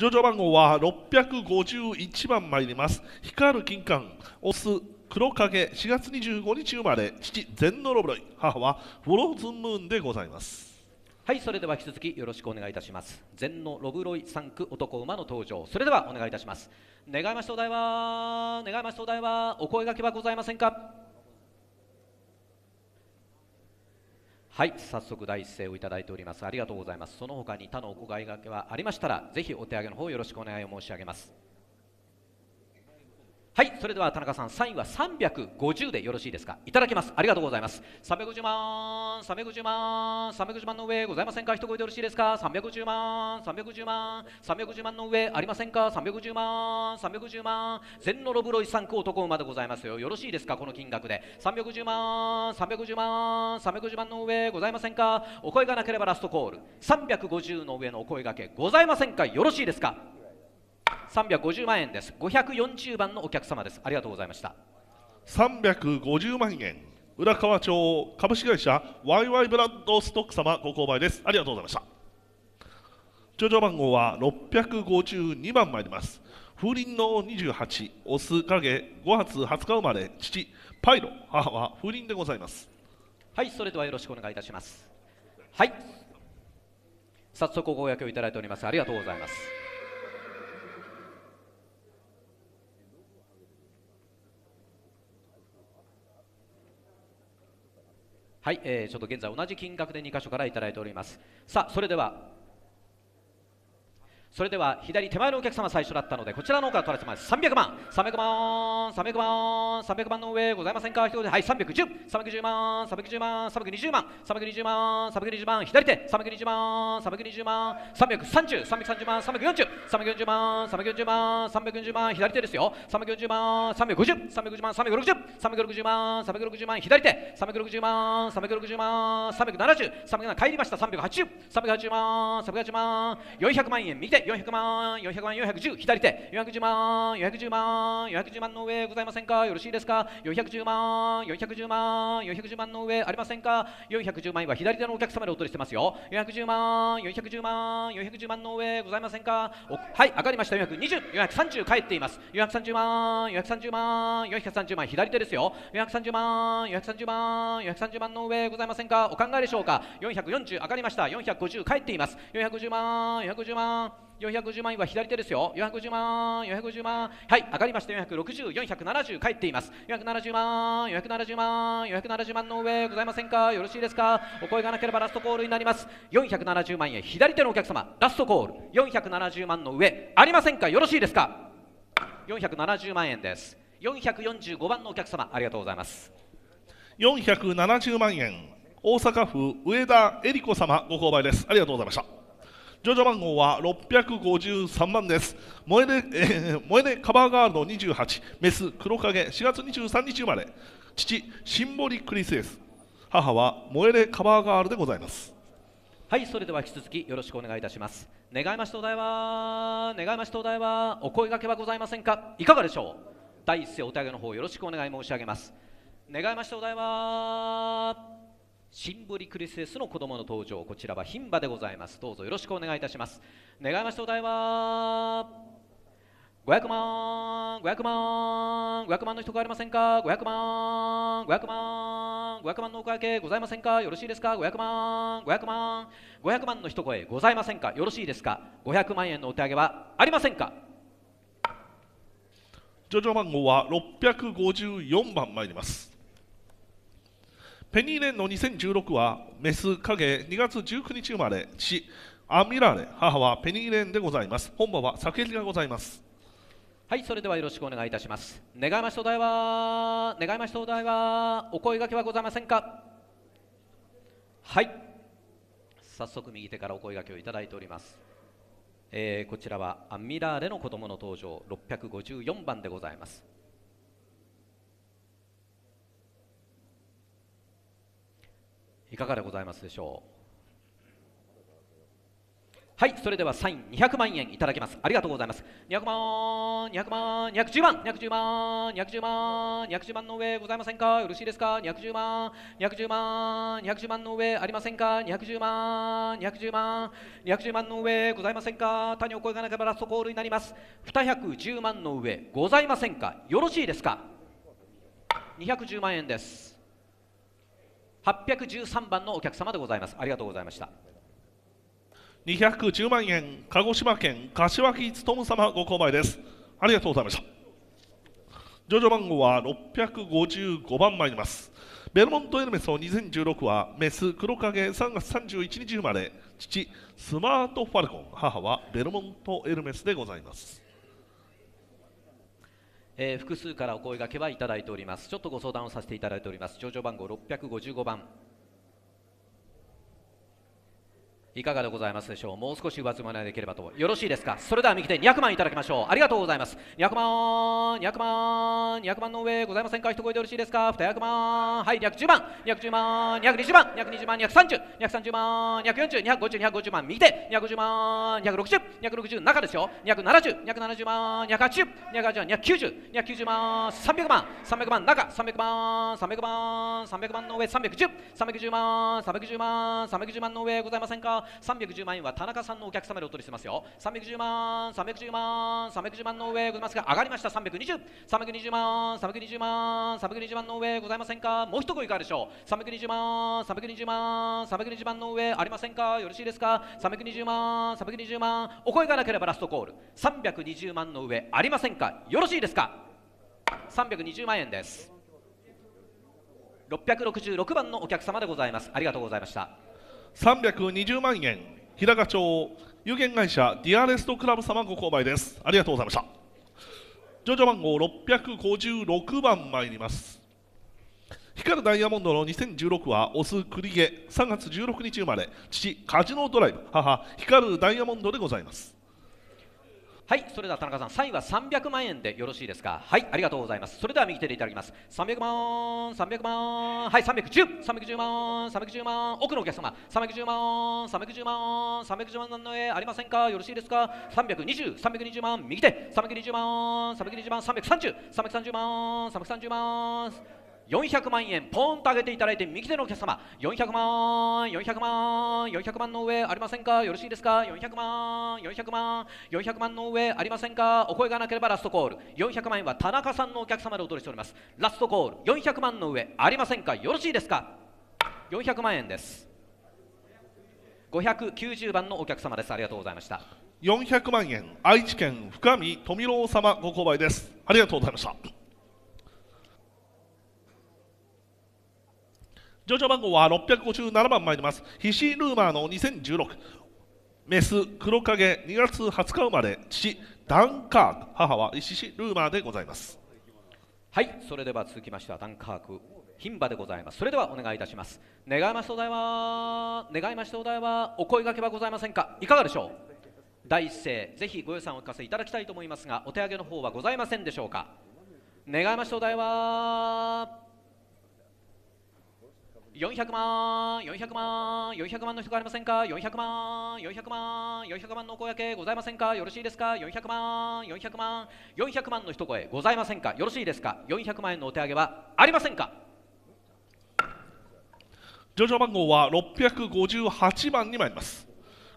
上場番号は651番参ります光る金冠オス黒影4月25日生まれ父全ノロブロイ母はフォローズンムーンでございますはいそれでは引き続きよろしくお願いいたします全のロブロイ3区男馬の登場それではお願いいたします願いましてお題は願いましてお題はお声がけはございませんかはい早速第一声をいただいておりますありがとうございますその他に他のお伺いがけはありましたらぜひお手上げの方よろしくお願いを申し上げますはいそれでは田中さんサ位ンは350でよろしいですかいただきますありがとうございます350万350万350万の上ございませんか一声でよろしいですか350万350万350万の上ありませんか350万350万全のロブロイ3個男馬でございますよよろしいですかこの金額で350万350万350万の上ございませんかお声がなければラストコール350の上のお声がけございませんかよろしいですか350万円です540番のお客様ですありがとうございました350万円浦河町株式会社 YY ブランドストック様ご購買ですありがとうございました頂上番号は652番参ります風鈴の28オス影5月20日生まれ父パイロ母は風鈴でございますはいそれではよろしくお願いいたしますはい早速ご予約をいただいておりますありがとうございますはい、えー、ちょっと現在同じ金額で2箇所から頂いておりますさあそれではそれでは左手前のお客様最初だったのでこちらの方から取らせてもらいます300万300万300万300万の上ございませんか一人ではい310 310万310万320万320万320万左手320万320万330 330万340 340万340万340万左手ですよ340万350 350万360 360万360万左手360万360万370 370帰りました380 380万380万400万円右手手400万400万410左手410万410万410万の上ございませんかよろしいですか410万410万410万の上ありませんか410万は左手のお客様でお取りしてますよ410万410万410万の上ございませんかはい上がりました420430帰っています430万430万430万左手ですよ430万430万430万の上ございませんかお考えでしょうか440上がりました450帰っています450万450万410万円は左手ですよ410万410万はい上がりました460470返っています470万470万470万の上ございませんかよろしいですかお声がなければラストコールになります470万円左手のお客様ラストコール470万の上ありませんかよろしいですか470万円です445番のお客様ありがとうございます470万円大阪府上田恵理子様ご購買ですありがとうございましたジョ番号は653番です萌えで、えー、萌えでカバーガールド28メス黒影4月23日生まれ父シンボリクリスエス母は萌えでカバーガールでございますはいそれでは引き続きよろしくお願いいたします願いまし東大は願いまし東大はお声がけはございませんかいかがでしょう第一声お手上げの方よろしくお願い申し上げます願いまし東大はシンボリクリスエスの子供の登場こちらは牝馬でございますどうぞよろしくお願いいたします願いましてお題は500万500万500万の人がありませんか500万500万500万のお会計ございませんかよろしいですか500万500万500万の一声ございませんかよろしいですか500万円のお手上げはありませんか上場番号は654番参りますペニーレンの2016はメス影2月19日生まれ父アミラーレ母はペニーレンでございます本場は酒入がございますはいそれではよろしくお願いいたします願いましお題は願いましお題はお声がけはございませんかはい早速右手からお声がけをいただいておりますえー、こちらはアンミラーレの子供の登場654番でございますいかがでございますでしょうはいそれではサイン200万円いただきますありがとうございます200万200万210万210万210万210万の上ございませんかよろしいですか210万210万210万の上ありませんか210万210万210万の上ございませんか他にお声がなければラストコールになります210万の上ございませんかよろしいですか210万円です813番のお客様でございますありがとうございました210万円鹿児島県柏木勤様ご購買ですありがとうございました上場番号は655番参りますベルモントエルメスの2016はメス黒影3月31日生まれ父スマートファルコン母はベルモントエルメスでございますえー、複数からお声がけはいただいておりますちょっとご相談をさせていただいております上場番号655番いかがでございますでしょうもう少し上積まないでいければとよろしいですかそれでは右手200万いただきましょうありがとうございます200万200万200万の上ございませんか一声でよろしいですか200万はい210万210万220万220万230230万2 4 0 2 2 5 0 2 5 0万右手250万260260中ですよ270270万280280290290万300万300万中300万300万300万の上3 1 0 310万310万310万の上ございませんか310万円は田中さんのお客様でお取りしてますよ310万310万310万の上ございますが上がりました320320 320万320万320万の上ございませんかもう一声いかがでしょう320万320万320万の上ありませんかよろしいですか320万320万お声がなければラストコール320万の上ありませんかよろしいですか320万円です666番のお客様でございますありがとうございました320万円日高町有限会社ディアレストクラブ様ご購買ですありがとうございました上場番号656番参ります光るダイヤモンドの2016はオス栗毛3月16日生まれ父カジノドライブ母光るダイヤモンドでございますはいそれでは田中さんサ位は300万円でよろしいですかはいありがとうございますそれでは右手でいただきます300万300万はい310310万310万奥のお客様310万310万310万何の絵ありませんかよろしいですか320320 320万右手320万320万330 330万330万400万円ポンと上げていただいて右手のお客様400万400万400万の上ありませんかよろしいですか400万400万400万の上ありませんかお声がなければラストコール400万円は田中さんのお客様でお取りしておりますラストコール400万の上ありませんかよろしいですか400万円です590番のお客様ですありがとうございました400万円愛知県深見富郎様ご購買ですありがとうございました上場番号は657番参りますヒシルーマーの2016メス黒影2月20日生まれ父ダンカーク母は石シルーマーでございますはいそれでは続きましてはダンカーク牝馬でございますそれではお願いいたします願いましてお題は願いましてお題はお声がけはございませんかいかがでしょう第一声ぜひご予算をお聞かせいただきたいと思いますがお手上げの方はございませんでしょうか願いましてお題は400万400万400万の人がありませんか400万400万400万のお声がけございませんかよろしいですか400万400万400万の一声ございませんかよろしいですか400万円のお手上げはありませんか上場番号は658番に参ります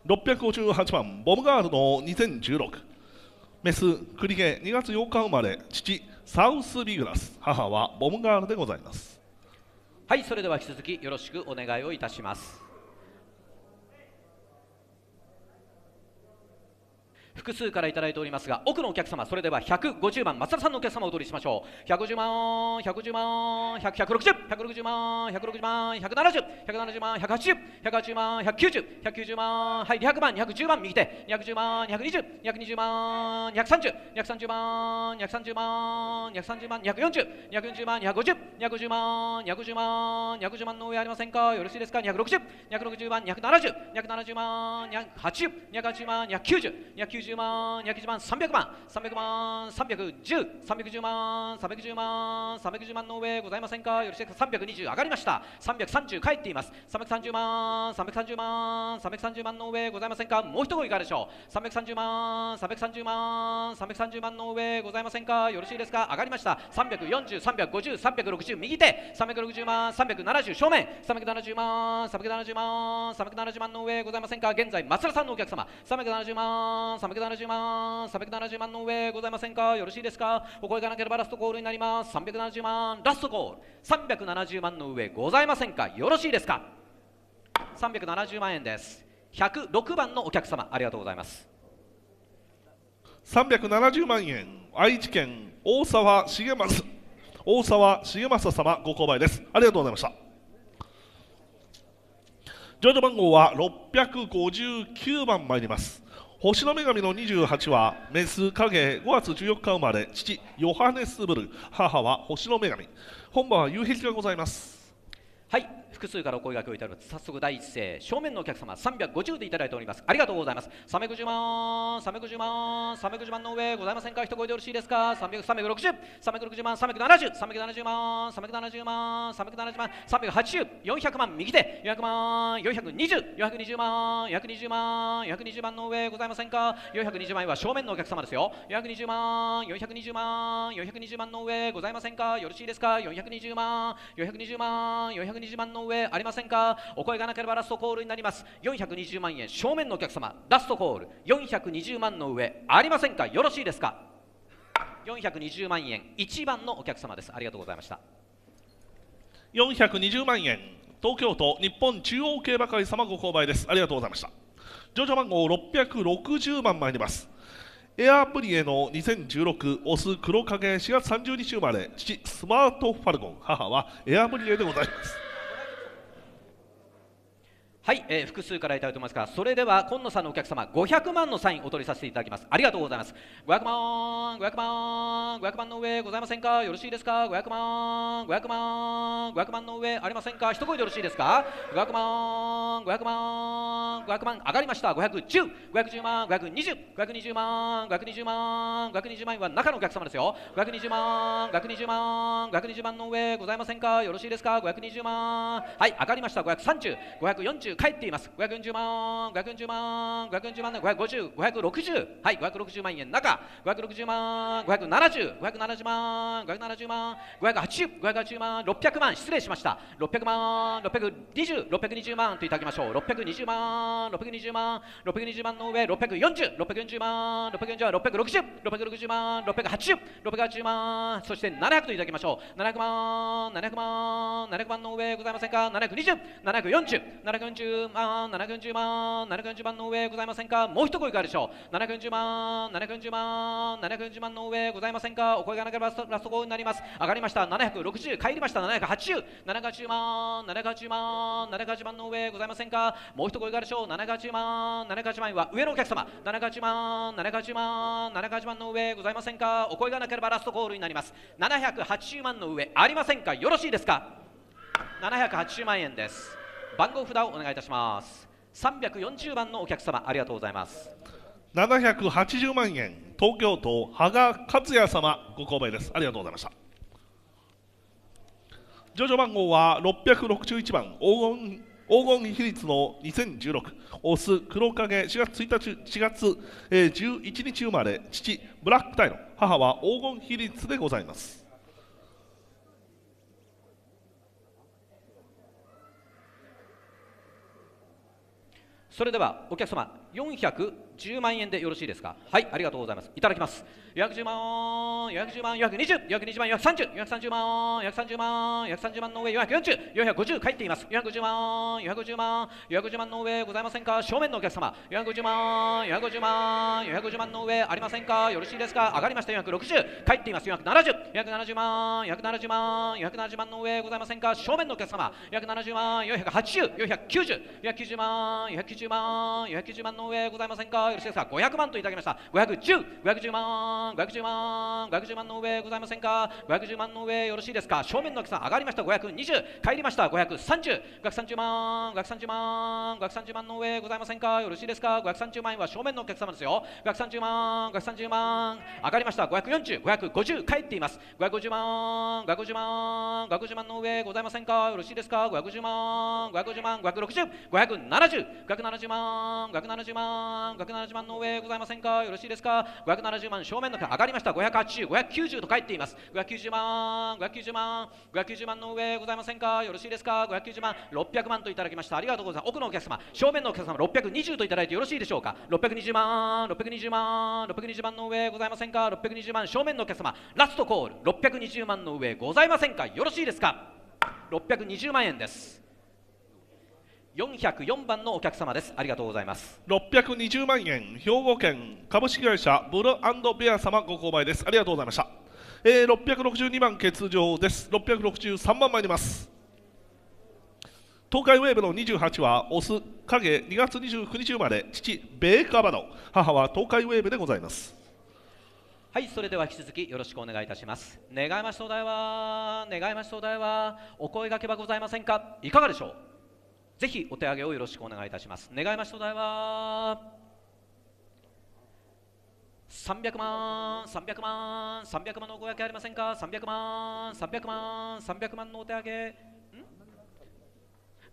658番ボムガールの2016メスクリゲ2月8日生まれ父サウスビグラス母はボムガールでございますはいそれでは引き続きよろしくお願いをいたします複数からいただいておりますが奥のお客様それでは150番松田さんのお客様をお取りしましょう150万110万160160万160万170170万180180万190190万はい200万210万右手210万220220万230230万230万230万240240万250250万250万250万の上ありませんかよろしいですか260 260万270 270万280 280万290 290万210万300万300万310 310万310万310万の上ございませんかよろしいですか320上がりました330返っています330万330万330万の上ございませんかもう一声いかがでしょう330万330万330万の上ございませんかよろしいですか上がりました3 4 0 3 5 0 3 6 0百六十、右手360万370正面370万370万370万の上ございませんか現在松田さんのお客様370万370万370万370万の上ございませんかよろしいですかお声がなければラストコールになります370万ラストコール370万の上ございませんかよろしいですか370万円です106番のお客様ありがとうございます370万円愛知県大沢重政、大沢重政様ご購買ですありがとうございました上場番号は659番参ります星の女神の28はメス影5月14日生まれ父ヨハネスブル母は星の女神本番は夕日がございますはい数からお声がけをいただきます早速第一声正面のお客様350でいただいておりますありがとうございます350万350万350万の上ございませんか一声でよろしいですか360360360万370370万370万370万380400万右手400万420420万1 2 0万1 2 0万の上ございませんか420万円は正面のお客様ですよ420万420万420万の上ございませんかよろしいですか420万420万420万の上上ありませんかお声がなければラストコールになります420万円正面のお客様ラストコール420万の上ありませんかよろしいですか420万円1番のお客様ですありがとうございました420万円東京都日本中央競馬会様ご購買ですありがとうございました上場番号660万参りますエアプリエの2016オス黒影4月30日生まれ父スマートファルゴン母はエアプリエでございますはい、えー、複数からいただいておりますがそれでは今野さんのお客様500万のサインお取りさせていただきますありがとうございます500万500万500万の上ございませんかよろしいですか500万500万500万の上ありませんか一声でよろしいですか500万500万500万上がりました510510万520520 520万520万520万は中のお客様ですよ520万520万520万の上ございませんかよろしいですか520万はい上がりました530 540 540返っています540万540万540万の550560はい560万円中560万570570万570万580580万600万失礼しました600万620620万といただきましょう620万620万620万の上640640万640万660660万680680万そして700といただきましょう700万700万700万の上ございませんか720 740 740 740万740万740万の上ございませんかもう一声があるでしょう740万740万740万の上ございませんかお声がなければラストゴーになります上がりました760帰りました780 780万780万780万の上ございませんかもう一声があるでしょう780万780万は上のお客様780万780万780万の上ございませんかお声がなければラストゴールになります780万の上ありませんかよろしいですか780万円です番号札をお願いいたします340番のお客様ありがとうございます780万円東京都羽賀克也様ご購買ですありがとうございました上場番号は661番黄金黄金比率の2016オス黒影4月1日4月、えー、11日生まれ父ブラックタイの母は黄金比率でございますそれではお客様410万円でよろしいですかはいありがとうございますいただきます約10万約10万約20約20万約30約30万約30万約30万の上440450帰っています百5 0万百5 0万百5 0万の上ございませんか正面のお客様百5 0万百5 0万百5 0万の上ありませんかよろしいですか上がりました百6 0帰っています四7 0十。7 0万170万170万の上ございませんか正面のお客様百7 0万480490万190万百9 0万の上ございませんかよろしいですか500万といただきました510 510万万510万510万の上ございませんか510万の上よろしいですか正面のお客さん上がりました520帰りました530 530万530万530万の上ございませんかよろしいですか530万円は正面のお客様ですよ530万530万上がりました540550帰っています550万550万550万の上ございませんかよろしいですか550万550万560570570万570万570万の上ございませんかよろしいですか570万正面の上がりました580、590と書いています590万、590万、590万の上ございませんかよろしいですか590万、600万といただきましたありがとうございます奥のお客様正面のお客様620といただいてよろしいでしょうか620万、620万、620万の上ございませんか620万正面のお客様ラストコール620万の上ございませんかよろしいですか620万円です404番のお客様ですありがとうございます620万円兵庫県株式会社ブルベア様ご購買ですありがとうございました、えー、662番欠場です663番参ります東海ウェーブの28はオス影2月29日生まれ父ベーカーバド母は東海ウェーブでございますはいそれでは引き続きよろしくお願いいたします願いまし灯台は願いまし灯台はお声がけはございませんかいかがでしょうぜひお手上げをよろしくお願いいたします願いましお題は三百万三百万三百万のご予約ありませんか三百万三百万三百万のお手上げん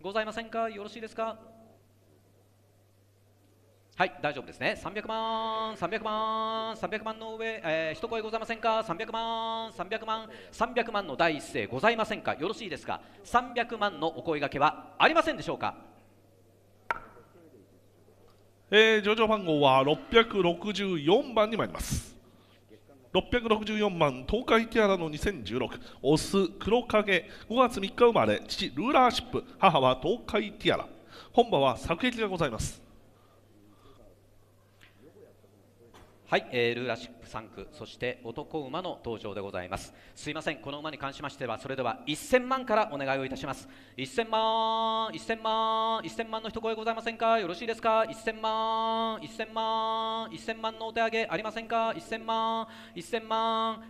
ございませんかよろしいですかはい大丈夫ですね三百万三百万三百万の上、えー、一声ございませんか三百万三百万三百万の第一声ございませんかよろしいですか三百万のお声がけはありませんでしょうかえー、上場番号は664番に参ります664番東海ティアラの2016オス黒影5月3日生まれ父ルーラーシップ母は東海ティアラ本場は作劇がございますはい、えー、ルーラシップ3区そして男馬の登場でございますすいませんこの馬に関しましてはそれでは1000万からお願いをいたします1000万1000万1000万の一声ございませんかよろしいですか1000万1000万1000万のお手上げありませんか1000万1000万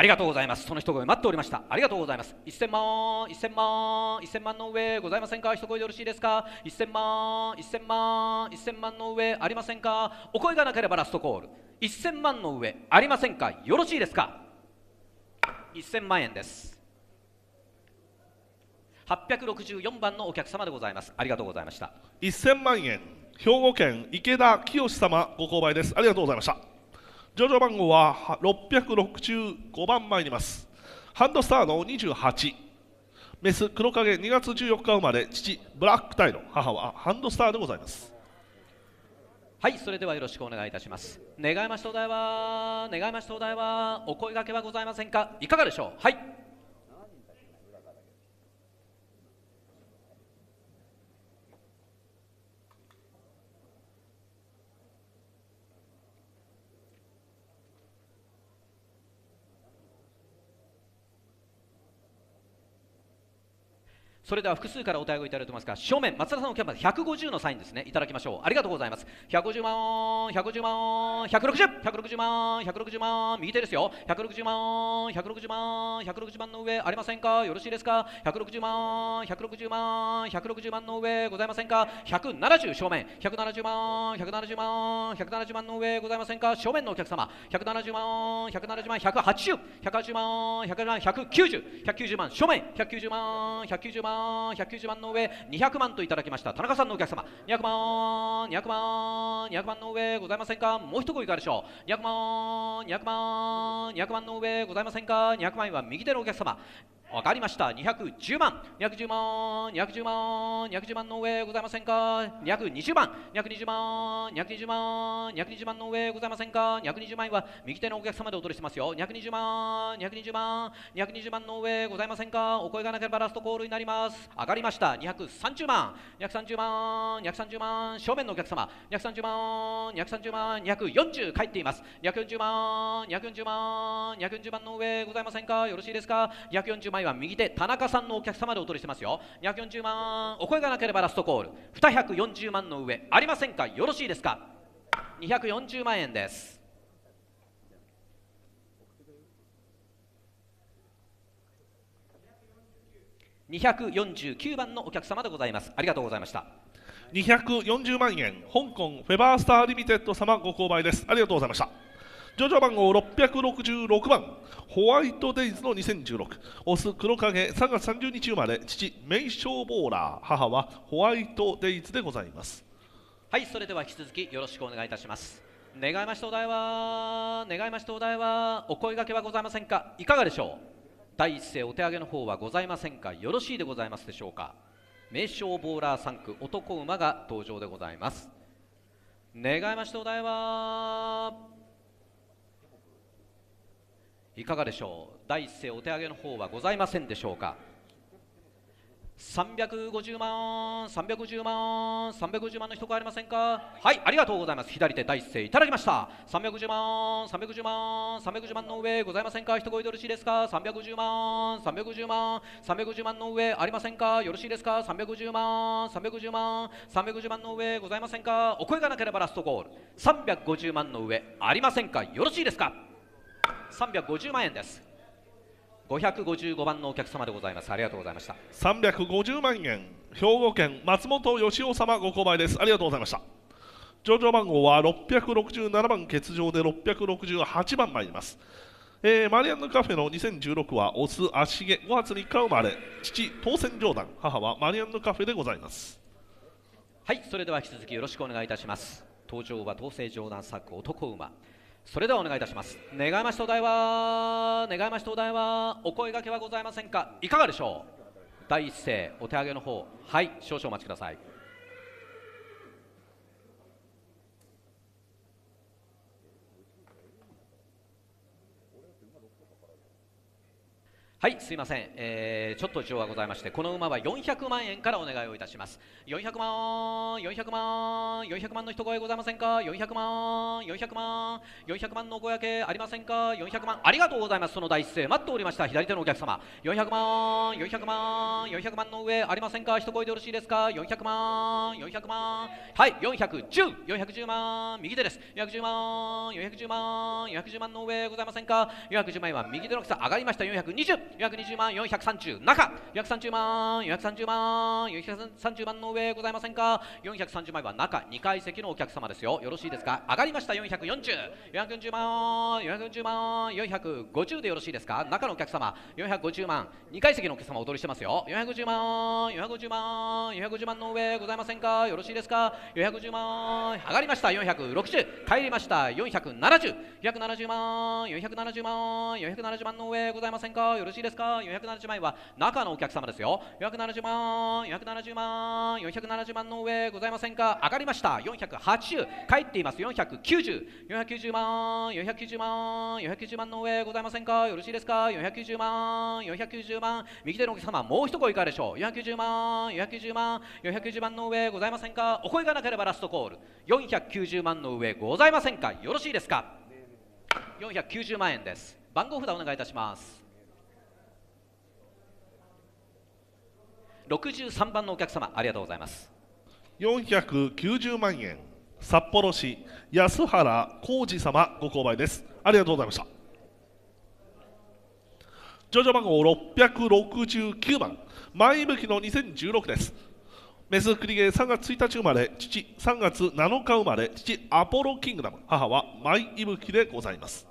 ありがとうございます。その一声待っておりました。ありがとうございます。一千万、一千万、一千万の上ございませんか一声でよろしいですか一千万、一千万、一千万の上ありませんかお声がなければラストコール。一千万の上ありませんかよろしいですか一千万円です。八百六十四番のお客様でございます。ありがとうございました。一千万円、兵庫県池田清様ご購買です。ありがとうございました。上場番号は665番参りますハンドスターの28メス黒影2月14日生まれ父ブラックタイの母はハンドスターでございますはいそれではよろしくお願いいたします願いまし東大は願いまし東大はお声掛けはございませんかいかがでしょうはいそれでは複数からお対応いただいてますが正面松田さんのキャンパス150のサインですねいただきましょうありがとうございます150万150万160 160万160万右手ですよ160万160万160万の上ありませんかよろしいですか160万160万160万の上ございませんか170正面170万170万170万の上ございませんか正面のお客様170万170万180 180万180万190 190万正面190万190万190万の上200万といただきました田中さんのお客様200万200万200万の上ございませんかもう一声いかがでしょう200万200万200万の上ございませんか200万円は右手のお客様分かりました210万210万210万210万の上ございませんか220番220万220万220万の上ございませんか220万円は右手のお客様でお取りしてますよ220万220万220万の上ございませんかお声がなければラストコールになります上がりました230万230万230万正面のお客様230万230万240帰っています240万240万240万の上ございませんかよろしいですか240万前は右手田中さんのお客様でお取りしてますよ240万お声がなければラストコール240万の上ありませんかよろしいですか240万円です249番のお客様でございますありがとうございました240万円香港フェバースターリミテッド様ご購買ですありがとうございましたジョジョ番号666番ホワイトデイズの2016オス黒影3月30日生まれ父名称ボーラー母はホワイトデイズでございますはいそれでは引き続きよろしくお願いいたします願いましてお題は願いましてお題はお声掛けはございませんかいかがでしょう第一声お手上げの方はございませんかよろしいでございますでしょうか名称ボーラー3区男馬が登場でございます願いましてお題はいかがでしょう第一声お手上げの方はございませんでしょうか350万350万350万の人がありませんかはいありがとうございます左手第一声いただきました350万350万350万の上ございませんか人声よろしいですか350万350万350万の上ありませんかよろしいですか350万350万350万の上ございませんかお声がなければラストゴール350万の上ありませんかよろしいですか350万円です555番のお客様でございますありがとうございました350万円兵庫県松本義雄様ご購買ですありがとうございました上場番号は667番欠場で668番参ります、えー、マリアンヌカフェの2016はオス足毛5月3日生まれ父当選上段母はマリアンヌカフェでございますはいそれでは引き続きよろしくお願いいたします登場は当選上段作男馬それではお願いいたします願いまし灯台は願いまし灯台はお声掛けはございませんかいかがでしょう第一声お手上げの方はい少々お待ちくださいはいすいません、えー、ちょっと事情がございましてこの馬は400万円からお願いをいたします400万400万400万の人声ございませんか400万400万400万のごやけありませんか400万ありがとうございますその第一声待っておりました左手のお客様400万400万400万の上ありませんか一声でよろしいですか400万400万はい410410 410万右手です410万410万410万の上ございませんか410万円は右手の草上がりました420 420万430中430万430万430万の上ございませんか430枚は中2階席のお客様ですよよろしいですか上がりました440440万440万450でよろしいですか中のお客様450万2階席のお客様お取りしてますよ450万450万450万の上ございませんかよろしいですか450万上がりました460帰りました470 470万470万470万の上ございませんかよろしいいですか470万円は中のお客様ですよ470万470万470万の上ございませんか上がりました480帰っています490490 490万490万490万の上ございませんかよろしいですか490万490万右手のお客様もう一声いかがでしょう490万490万490万の上ございませんかお声がなければラストコール490万の上ございませんかよろしいですか490万円です番号札お願いいたします63番のお客様ありがとうございます490万円札幌市安原浩二様ご購買ですありがとうございました上場番号669番前向きの2016ですメスクリゲー3月1日生まれ父3月7日生まれ父アポロキングダム母は舞いぶきでございます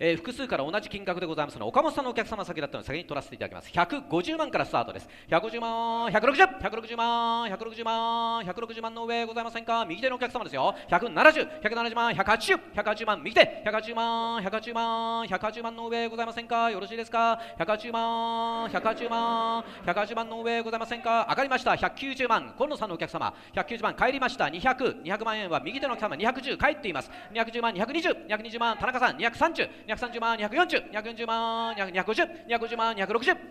えー、複数から同じ金額でございますので岡本さんのお客様先だったので先に取らせていただきます150万からスタートです150万160 160万160万160万の上ございませんか右手のお客様ですよ170170万180180万右手180万180万180万の上ございませんかよろしいですか180万180万180万の上ございませんか上がりました190万今野さんのお客様190万帰りました200200 200万円は右手のお客様210帰っています210万220220万田中さん230 230万240百四十万250百五十万260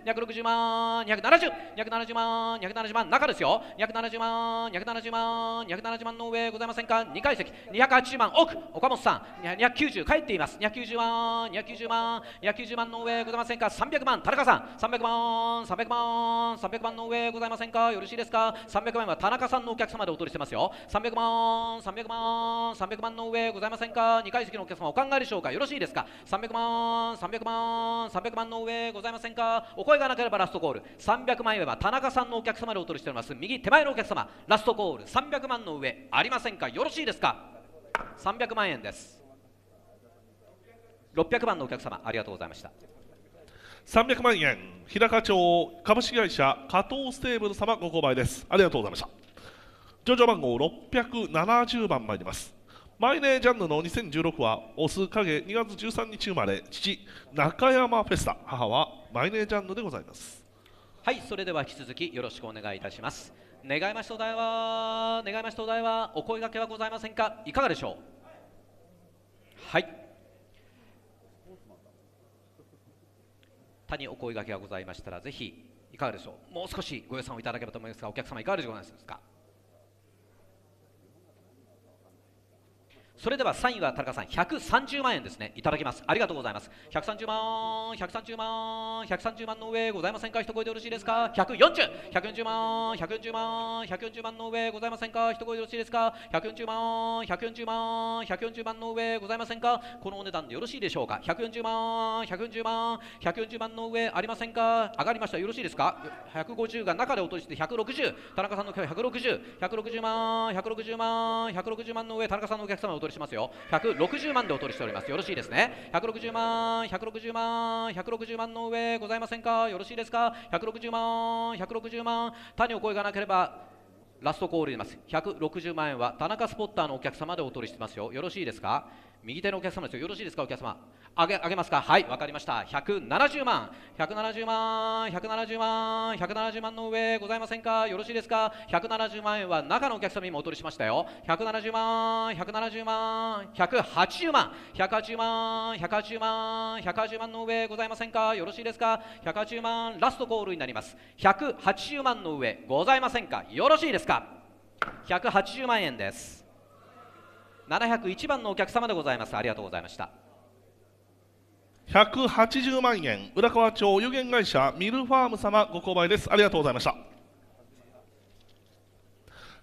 百六十万270 270万270万中ですよ270万270万270万の上ございませんか2階席280万奥岡本さん290帰っています290万290万290万の上ございませんか300万田中さん300万300万300万の上ございませんかよろしいですか300万は田中さんのお客様でお取りしてますよ300万300万300万の上ございませんか2階席のお客様お考えでしょうかよろしいですか300万300万300万の上ございませんかお声がなければラストコール300万円は田中さんのお客様でお取りしております右手前のお客様ラストコール300万の上ありませんかよろしいですか300万円です600番のお客様ありがとうございました300万円日高町株式会社加藤ステーブル様ご購買ですありがとうございました上場番号670番参りますマイネージャンヌの2016はオス影2月13日生まれ父中山フェスタ母はマイネージャンヌでございますはいそれでは引き続きよろしくお願いいたします願いましお題は願いましお題はお声がけはございませんかいかがでしょうはい他にお声がけがございましたらぜひいかがでしょうもう少しご予算をいただければと思いますがお客様いかがでございますかそれではサインは田中さん130万円ですねいただきますありがとうございます130万130万130万の上ございませんか一声でよろしいですか140140万140万140万の上ございませんか一声でよろしいですか140万140万140万の上ございませんかこのお値段でよろしいでしょうか140万140万140万の上ありませんか上がりましたよろしいですか150が中で落として160田中さんの今日160 160万160万160万の上田中さんのお客様を落としますよ160万でお取りしておりますよろしいですね160万160万160万の上ございませんかよろしいですか160万160万他にお声がなければラストコール入れます160万円は田中スポッターのお客様でお取りしてますよよろしいですか右手のお客様ですよよろしいですかお客様あげげますかはいわかりました170万170万170万170万の上ございませんかよろしいですか170万円は中のお客様にもお取りしましたよ170万170万180万180万180万180万の上ございませんかよろしいですか180万ラストコールになります180万の上ございませんかよろしいですか180万円です701番のお客様でございますありがとうございました180万円浦河町有限会社ミルファーム様ご購買ですありがとうございました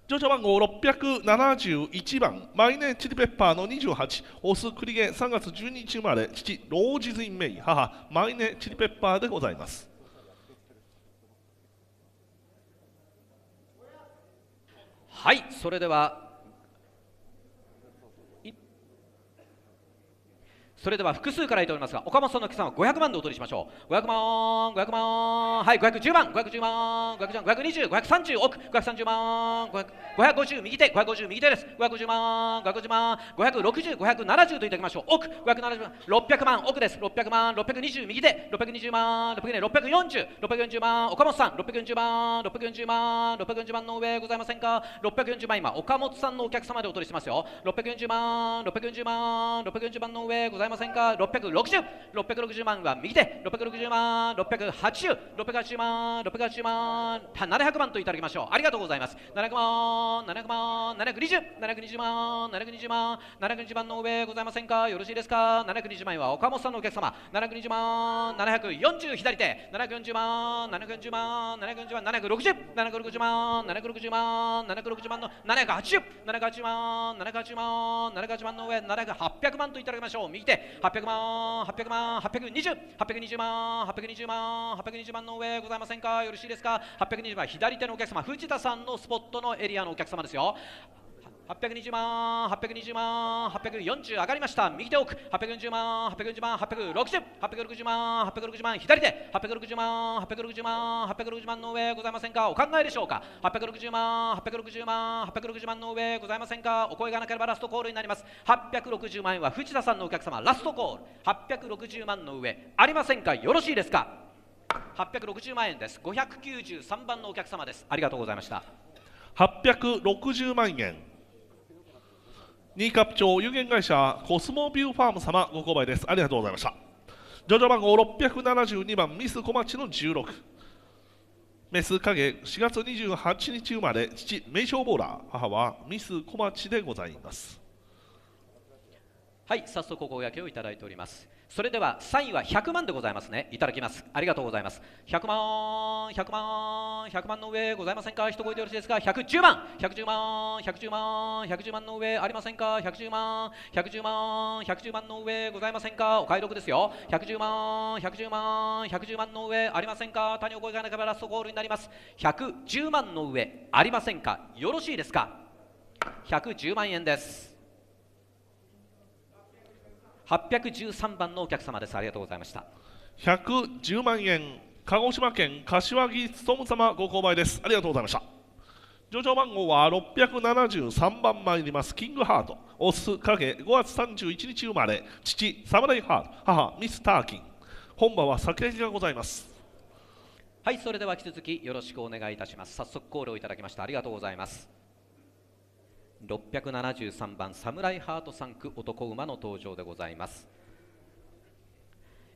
乗車番号671番マイネチリペッパーの28オスクリゲ3月12日生まれ父ロージズインメイ母マイネチリペッパーでございますはいそれではそれでは複数からいいと思いますが岡本さんの計算は500万でお取りしましょう500万500万はい510万510万5万2 0 5 3 0億530万550右手550右手です550万550万560570といただきましょう億570万600万億です600万620右手620万640 640万岡本さん640万640万640万の上ございませんか640万今岡本さんのお客様でお取りしますよ640万640万640万の上ございませんかませんか660 660万は右手660万680 680万680万700万といただきましょうありがとうございます700万700万720 720万720万720万の上ございませんかよろしいですか720万は岡本さんのお客様720万740左手740万740万740万760 760万760万760万の780 780万780万780万の上700 800万といただきましょう右手で800万800万820 820万820万820万の上ございませんかよろしいですか820万左手のお客様藤田さんのスポットのエリアのお客様ですよ820万820万840上がりました右手奥840万840万860 860万860万左手860万860万860万の上ございませんかお考えでしょうか860万860万860万の上ございませんかお声がなければラストコールになります860万円は藤田さんのお客様ラストコール860万の上ありませんかよろしいですか860万円です593番のお客様ですありがとうございました860万円新冠町有限会社コスモビューファーム様ご購買ですありがとうございました上場番号672番ミス小町の16メス影4月28日生まれ父名称ボーラー母はミス小町でございますはい早速お声掛けをいただいておりますそれではサ位は100万でございますねいただきますありがとうございます100万100万100万の上ございませんか一声でよろしいですか110万110万110万110万の上ありませんか110万110万110万の上ございませんかお買い得ですよ110万110万110万の上ありませんか谷を越えがなければラストゴールになります110万の上ありませんかよろしいですか110万円です813番のお客様ですありがとうございました110万円鹿児島県柏木勤様ご購買ですありがとうございました上場番号は673番参りますキングハートオス影5月31日生まれ父サムライハート母ミスターキン本場は酒焼きがございますはいそれでは引き続きよろしくお願いいたします早速コールをいただきましたありがとうございます673番サムライハート3区男馬の登場でございます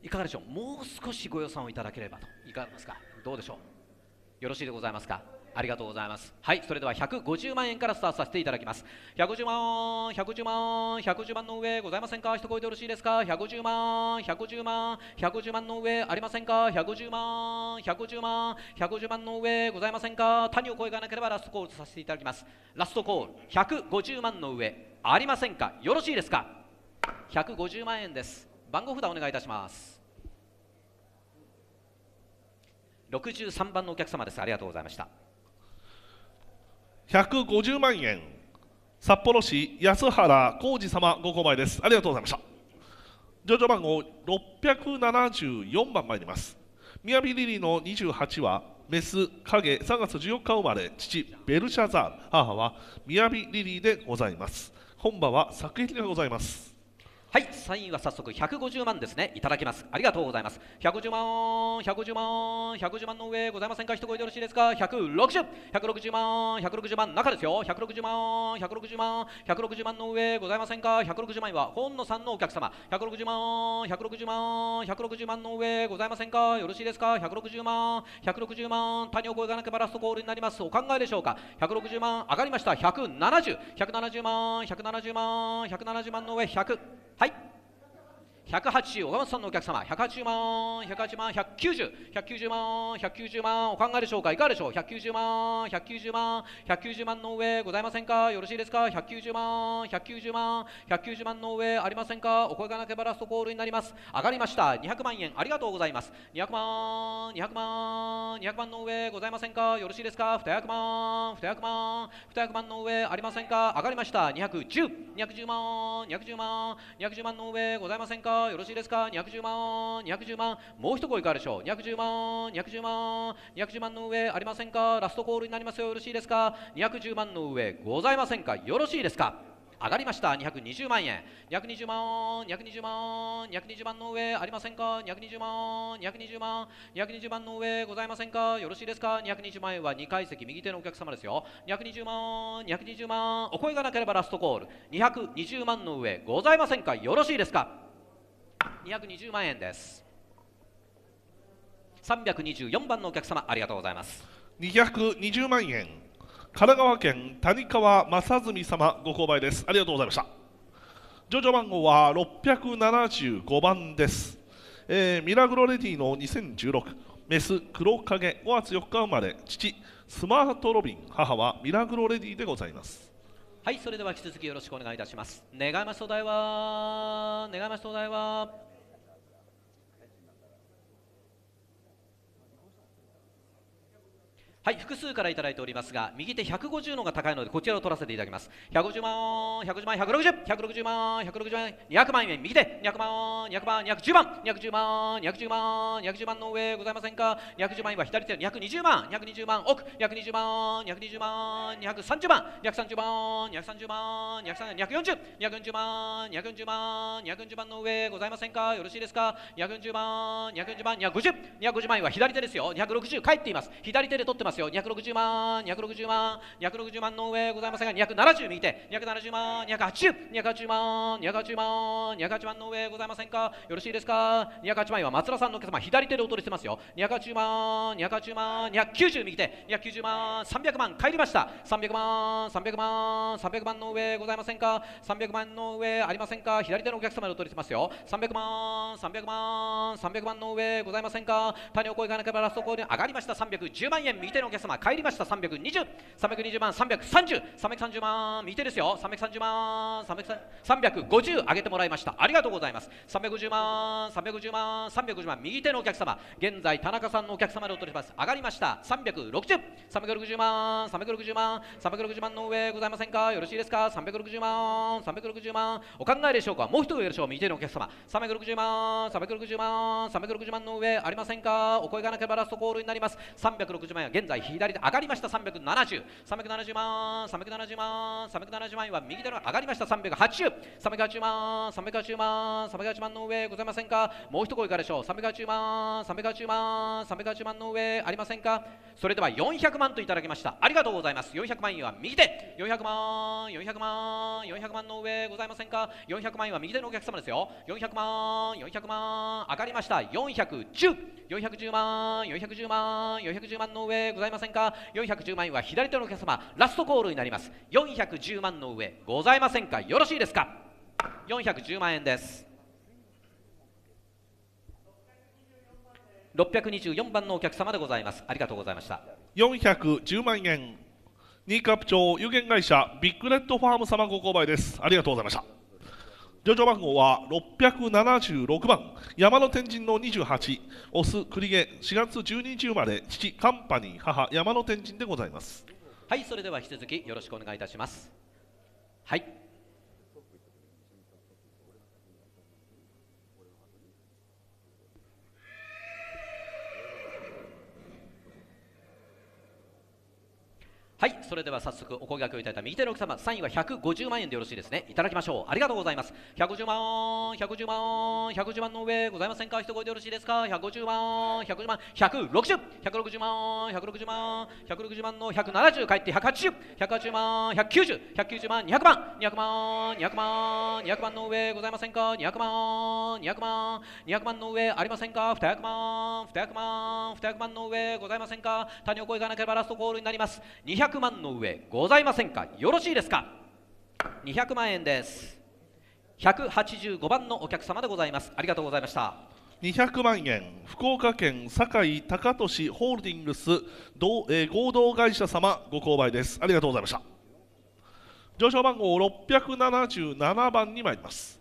いかがでしょうもう少しご予算をいただければといかがですかどうでしょうよろしいでございますかありがとうございますはいそれでは150万円からスタートさせていただきます150万110万110万の上ございませんか一声でよろしいですか110万110万110万の上ありませんか110万110万110万の上ございませんか谷を声がなければラストコールさせていただきますラストコール150万の上ありませんかよろしいですか150万円です番号札お願いいたします63番のお客様ですありがとうございました150万円札幌市安原浩二様ご購買ですありがとうございました上場番号674番参ります宮城リリーの28はメス影3月14日生まれ父ベルシャザール母は宮城リリーでございます本場は作品がございますはいサインは早速150万ですねいただきますありがとうございます1 5 0万1 5 0万110万の上ございませんか一声でよろしいですか160160万160万中ですよ160万160万160万の上ございませんか160万は本野さんのお客様160万160万160万の上ございませんかよろしいですか160万160万谷を越えがなければラストコールになりますお考えでしょうか160万上がりました170170万170万170万の上100ははい180、小川さんのお客様、180万、180万、190、190万、190万、お考えでしょうか、いかがでしょう、190万、190万、190万の上、ございませんか、よろしいですか、190万、190万、190万の上、ありませんか、お声がなけばラストコールになります、上がりました、200万円、ありがとうございます、200万、200万、200万の上、ございませんか、よろしいですか、200万、200万、200万の上、ありませんか、上がりました、210、210万、210万、210万の上、ございませんか、よろしいですか210万210万もう一声いかがでしょう210万210万210万の上ありませんかラストコールになりますよよろしいですか210万の上ございませんかよろしいですか上がりました220万円220万220万220万の上ありませんか220万220万220万の上ございませんかよろしいですか220万円は2階席右手のお客様ですよ220万220万お声がなければラストコール220万の上ございませんかよろしいですか220万円です324番のお客様ありがとうございます220万円神奈川県谷川正純様ご購買ですありがとうございました上場番号は675番です、えー、ミラグロレディの2016メス黒影5月4日生まれ父スマートロビン母はミラグロレディでございますはいそれでは引き続きよろしくお願いいたします願いますお題は願いますお題ははい複数から頂いておりますが右手150のが高いのでこちらを取らせていただきます150万150万160 160万160万200万円右手200万200万210万210万210万210万の上ございませんか210万円は左手220万220万奥220万220万230万230万230万240万240万240万の上ございませんかよろしいですか240万240万250 250万円は左手ですよ260帰っています左手で取ってますますよ260万260万260万の上ございませんが270右手270万280 280万280万280万の上ございませんかよろしいですか280万は松田さんのお客様左手でお取りしてますよ280万280万290右手290万300万帰りました300万300万300万の上ございませんか300万の上ありませんか左手のお客様でお取りしてますよ300万300万300万の上ございませんか他にお声がなければラストコール上がりました310万円右手ののお客様帰りました320320 320万330 330万見てですよ330万350上げてもらいましたありがとうございます350万350万350万右手のお客様現在田中さんのお客様でお取りします上がりました360360 360万360万360万の上ございませんかよろしいですか360万360万お考えでしょうかもう一度よろしょう右手のお客様360万360万360万の上ありませんかお声がなければラストコールになります360万は現在左で上がりました370370万370万370万円は右手の上がりました380380 380万380万380万の上ございませんかもう一声いかがでしょう380万380万380万の上ありませんかそれでは400万といただきましたありがとうございます400万円は右手400万400万400万の上ございませんか400万円は右手のお客様ですよ400万400万上がりました410410万410万410万の上ございませんか410万円は左手のお客様ラストコールになります410万の上ございませんかよろしいですか410万円です624番のお客様でございますありがとうございました410万円ニーカップ長有限会社ビッグレッドファーム様ご購買ですありがとうございました上場番号は676番山の天神の28オス栗毛4月12日生まれ父カンパニー母山の天神でございますはいそれでは引き続きよろしくお願いいたしますはいはいそれでは早速お声掛けをいただいた右手の奥様サインは150万円でよろしいですねいただきましょうありがとうございます150万110万110万の上ございませんか一声でよろしいですか150万110万160 160万160万160万の170返って180 180万190 190万200万200万200万200万の上ございませんか200万200万200万の上ありませんか200万200万200万の上ございませんか他にお声がなければラストコールになります200 200万の上ございませんかよろしいですか200万円です185番のお客様でございますありがとうございました200万円福岡県堺高利ホールディングス同、えー、合同会社様ご購買ですありがとうございました上昇番号677番に参ります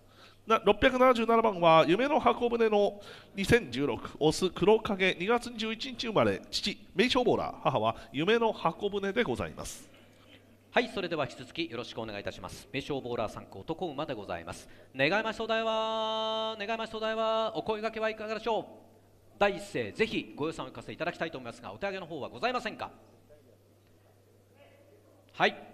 な677番は夢の箱舟の2016オス黒影2月21日生まれ父名称ボーラー母は夢の箱舟でございますはいそれでは引き続きよろしくお願いいたします名称ボーラー参考男馬でございます願いますお題は願いますお題はお声掛けはいかがでしょう第一声ぜひご予算をお聞かせいただきたいと思いますがお手上げの方はございませんかはい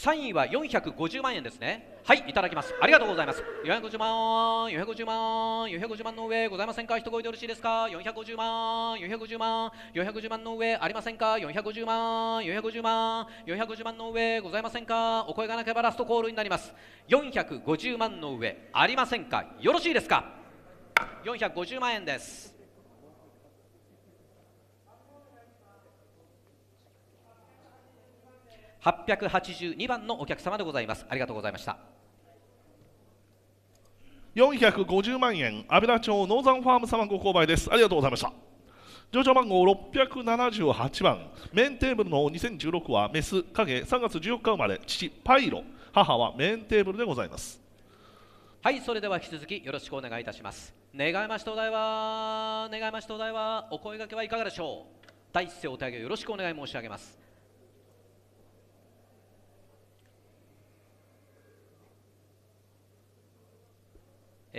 3位は450万円ですねはいいただきますありがとうございます450万450万450万の上ございませんか一声でよろしいですか450万450万450万の上ありませんか450万450万450万の上ございませんかお声がなければラストコールになります450万の上ありませんかよろしいですか450万円です882番のお客様でございますありがとうございました450万円阿倍田町ノーザンファーム様ご購買ですありがとうございました上場番号678番メインテーブルの2016はメス影3月14日生まれ父パイロ母はメインテーブルでございますはいそれでは引き続きよろしくお願いいたします願いましてお題は願いましお題はお声掛けはいかがでしょう第一声お手上げよろしくお願い申し上げます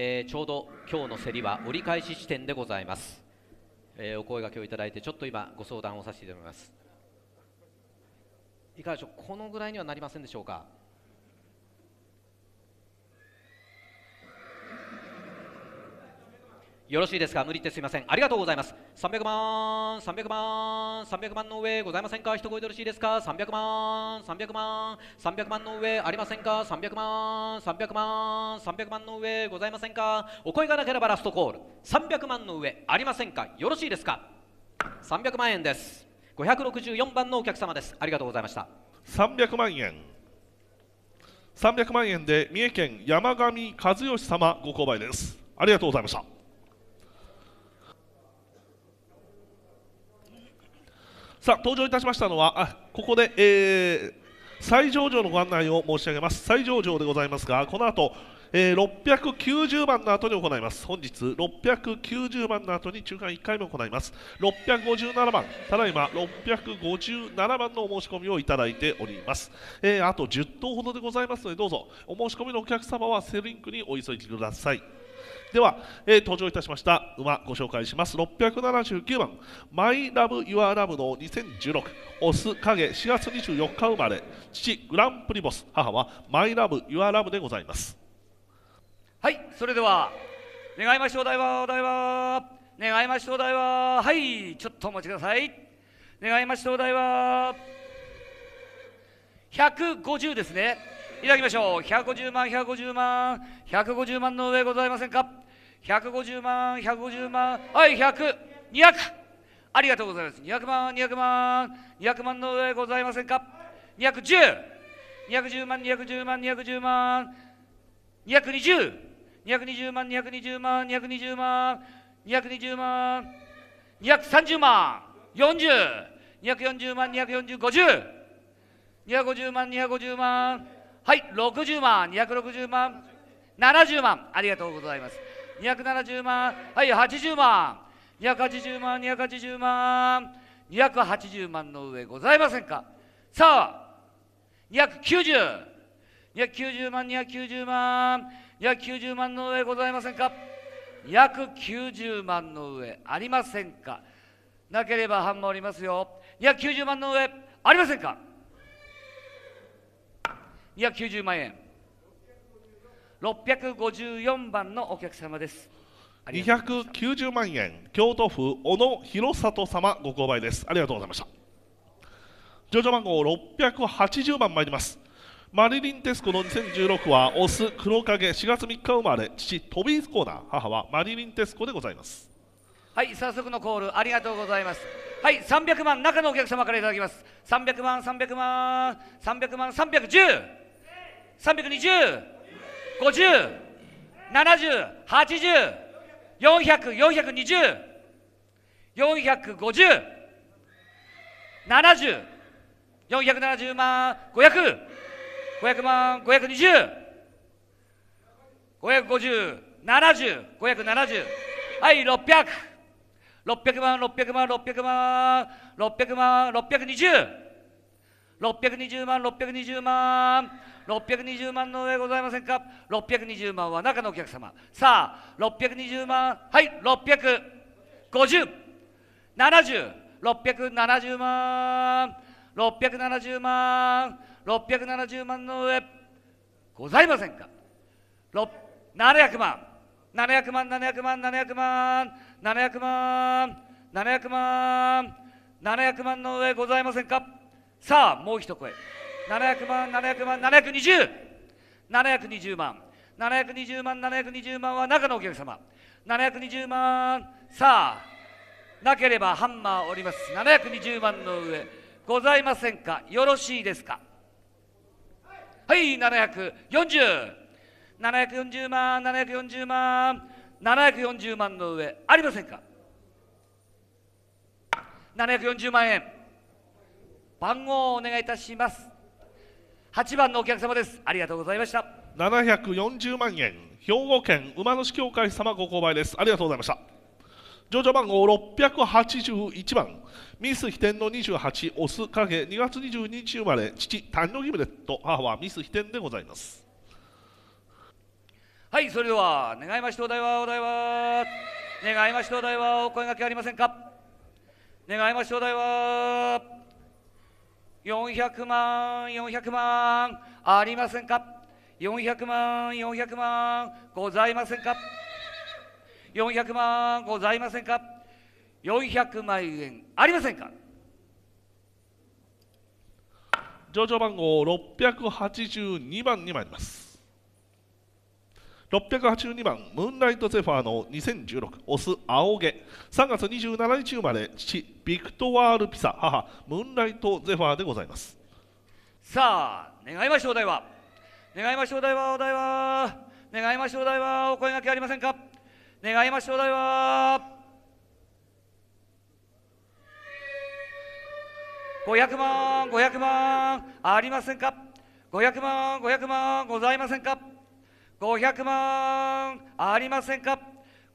えー、ちょうど今日の競りは折り返し地点でございます、えー、お声がけをいただいてちょっと今ご相談をさせていただきますいかがでしょうこのぐらいにはなりませんでしょうかよろしいですか無理ってすいませんありがとうございます300万300万300万の上ございませんか一声でよろしいですか300万300万300万の上ありませんか300万300万300万の上ございませんかお声がなければラストコール300万の上ありませんかよろしいですか300万円です564番のお客様ですありがとうございました300万円300万円で三重県山上和義様ご購買ですありがとうございましたさあ登場いたしましたのはあここで、えー、最上場のご案内を申し上げます最上場でございますがこの後えー、690番の後に行います本日690番の後に中間1回目行います657番ただいま657番のお申し込みをいただいております、えー、あと10頭ほどでございますのでどうぞお申し込みのお客様はセルリンクにお急ぎくださいでは、えー、登場いたしました馬ご紹介します679番マイラブユアラブの2016オス影4月24日生まれ父グランプリボス母はマイラブユアラブでございますはいそれでは願いましょうお題はお題は願いましょうお題ははいちょっとお待ちください願いましょうお題は150ですねいただきましょう150万150万150万の上ございませんか150万150万はい100200ありがとうございます200万200万200万の上ございませんか210210万210万210万220220万220万220万220万230万40240万24050 250万250万はい60万260万70万ありがとうございます270万はい80万280万280万280万の上ございませんかさあ290 290万290万290万の上ございませんか290万の上ありませんかなければ半もおりますよ290万の上ありませんか290万円654番のお客様です290万円京都府小野広里様ご購買ですありがとうございました上場番号680番参りますマリリン・テスコの2016はオス黒影4月3日生まれ父トビーズコーナー母はマリリン・テスコでございますはい早速のコールありがとうございますはい300万中のお客様からいただきます300万300万300万310 320、50、70、80、400、420、450、70、470万、500、500万、520、550、70、570、はい、600、600万、600万、600万、600万、620、620万620万620万の上ございませんか620万は中のお客様さあ620万はい65070670万670万670万の上ございませんか700万700万700万700万700万700万700万の上ございませんかさあもう一声700万700万720 720万720万720万は中のお客様720万さあなければハンマーおります720万の上ございませんかよろしいですかはい740740 740万740万740万の上ありませんか740万円番号をお願いいたします8番のお客様ですありがとうございました740万円兵庫県馬主協会様ご購買ですありがとうございました上場番号681番ミス秘典の28オス影2月22日生まれ父誕生日ブレット母はミス秘典でございますはいそれでは願いましてお題はお題は願いましてお題はお声がけありませんか願いましてお題は400万、400万、ありませんか ?400 万、400万、ございませんか ?400 万、ございませんか ?400 万円、ありませんか上場番号682番に参ります。682番ムーンライトゼファーの2016オス青毛3月27日生まれ父ビクトワール・ピサ母ムーンライトゼファーでございますさあ願いましょうお題は願いましょうお題はお題は願いましょうお題はお声がけありませんか願いましょうお題は500万500万ありませんか500万500万ございませんか500万ありませんか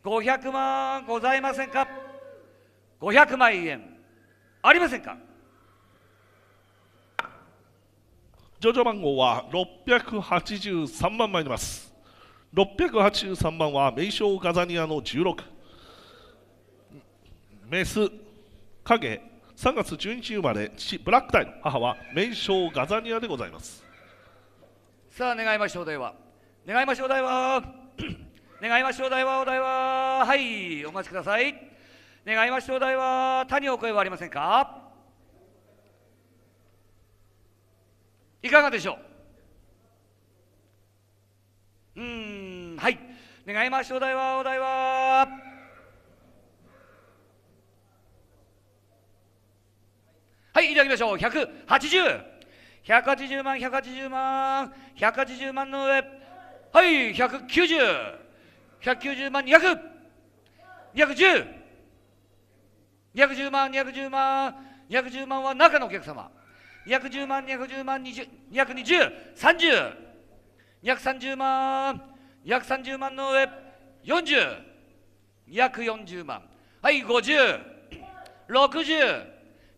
500万ございませんか500万円ありませんか上場番号は683万参ります683万は名称ガザニアの16メス影3月12日生まれ父ブラックタイの母は名称ガザニアでございますさあ願いましょうでは願いましょうお題は願いましょうお題はお題ははいお待ちください願いましょうお題は他にお声はありませんかいかがでしょううんはい願いましょうお題はお題ははいいただきましょう180 180万180万180万の上はい190 190万200 210 210万210万210万は中のお客様210万210万22030 230万230万の上40 2 40万はい5060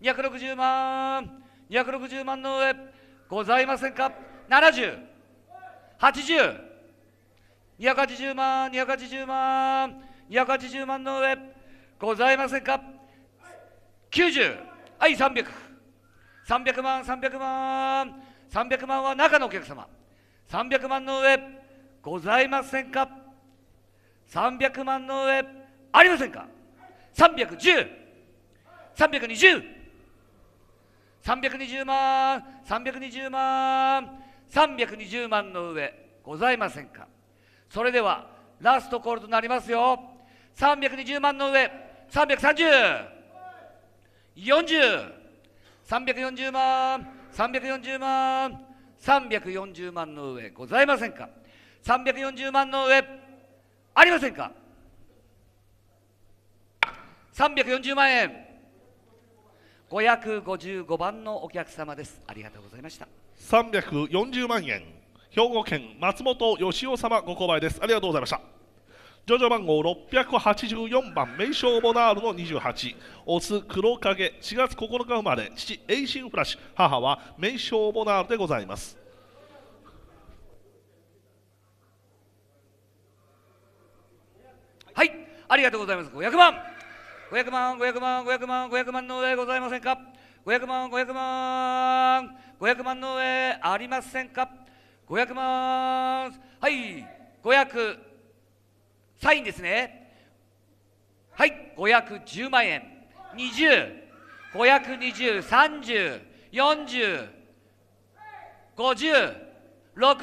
260万260万の上ございませんか7080 280万、280万、280万の上、ございませんか ?90、はい、300。300万、300万、300万は中のお客様。300万の上、ございませんか300万の上、ありませんか310、320、320万、320万、320万の上、ございませんかそれではラストコールとなりますよ320万の上33040,340万340万340万の上ございませんか340万の上ありませんか340万円555番のお客様ですありがとうございました340万円兵庫県松本義雄様ご購買ですありがとうございました上場番号684番名称ボナールの28オス黒影4月9日生まれ父シンフラッシュ母は名称ボナールでございますはいありがとうございます五百万500万500万500万500万の上ございませんか500万500万500万の上ありませんか500万はい500サインですねはい510万円2052030405060708はい600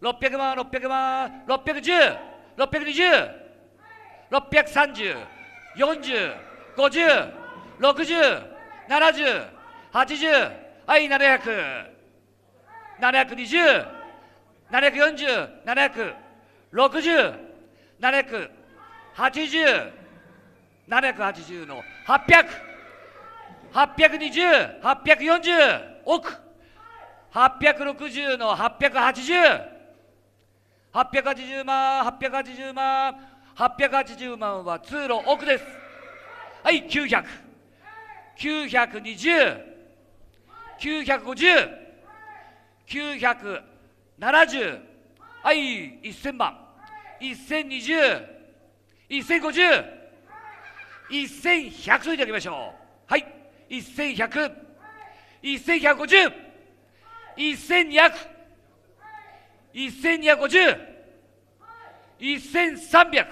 600万600万610 620 630 40 50 60、70、80、はい、700、720、740、700、60、700、80、780の800、820、840、億、860の880、880万、880万、880万は通路奥です。はい、900。920、950、970、はい、1000番、1020、1050、1100といただきましょう。はい、1100、1150、1200、1250、1300、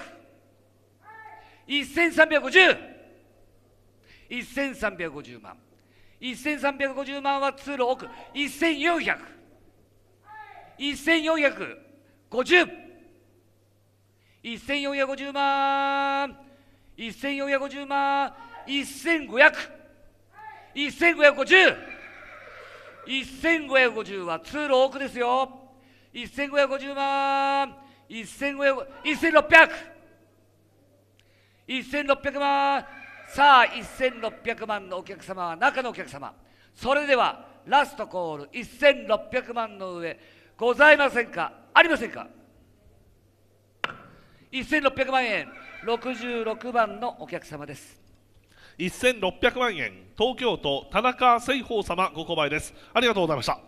1350、1350万1350万は通路奥1400 1450 1450万1450万1500 1550 1550は通路奥ですよ1550万1500 1600 1600万さあ1600万のお客様は中のお客様それではラストコール1600万の上ございませんかありませんか1600万円66番のお客様です1600万円東京都田中聖宝様ご購買ですありがとうございました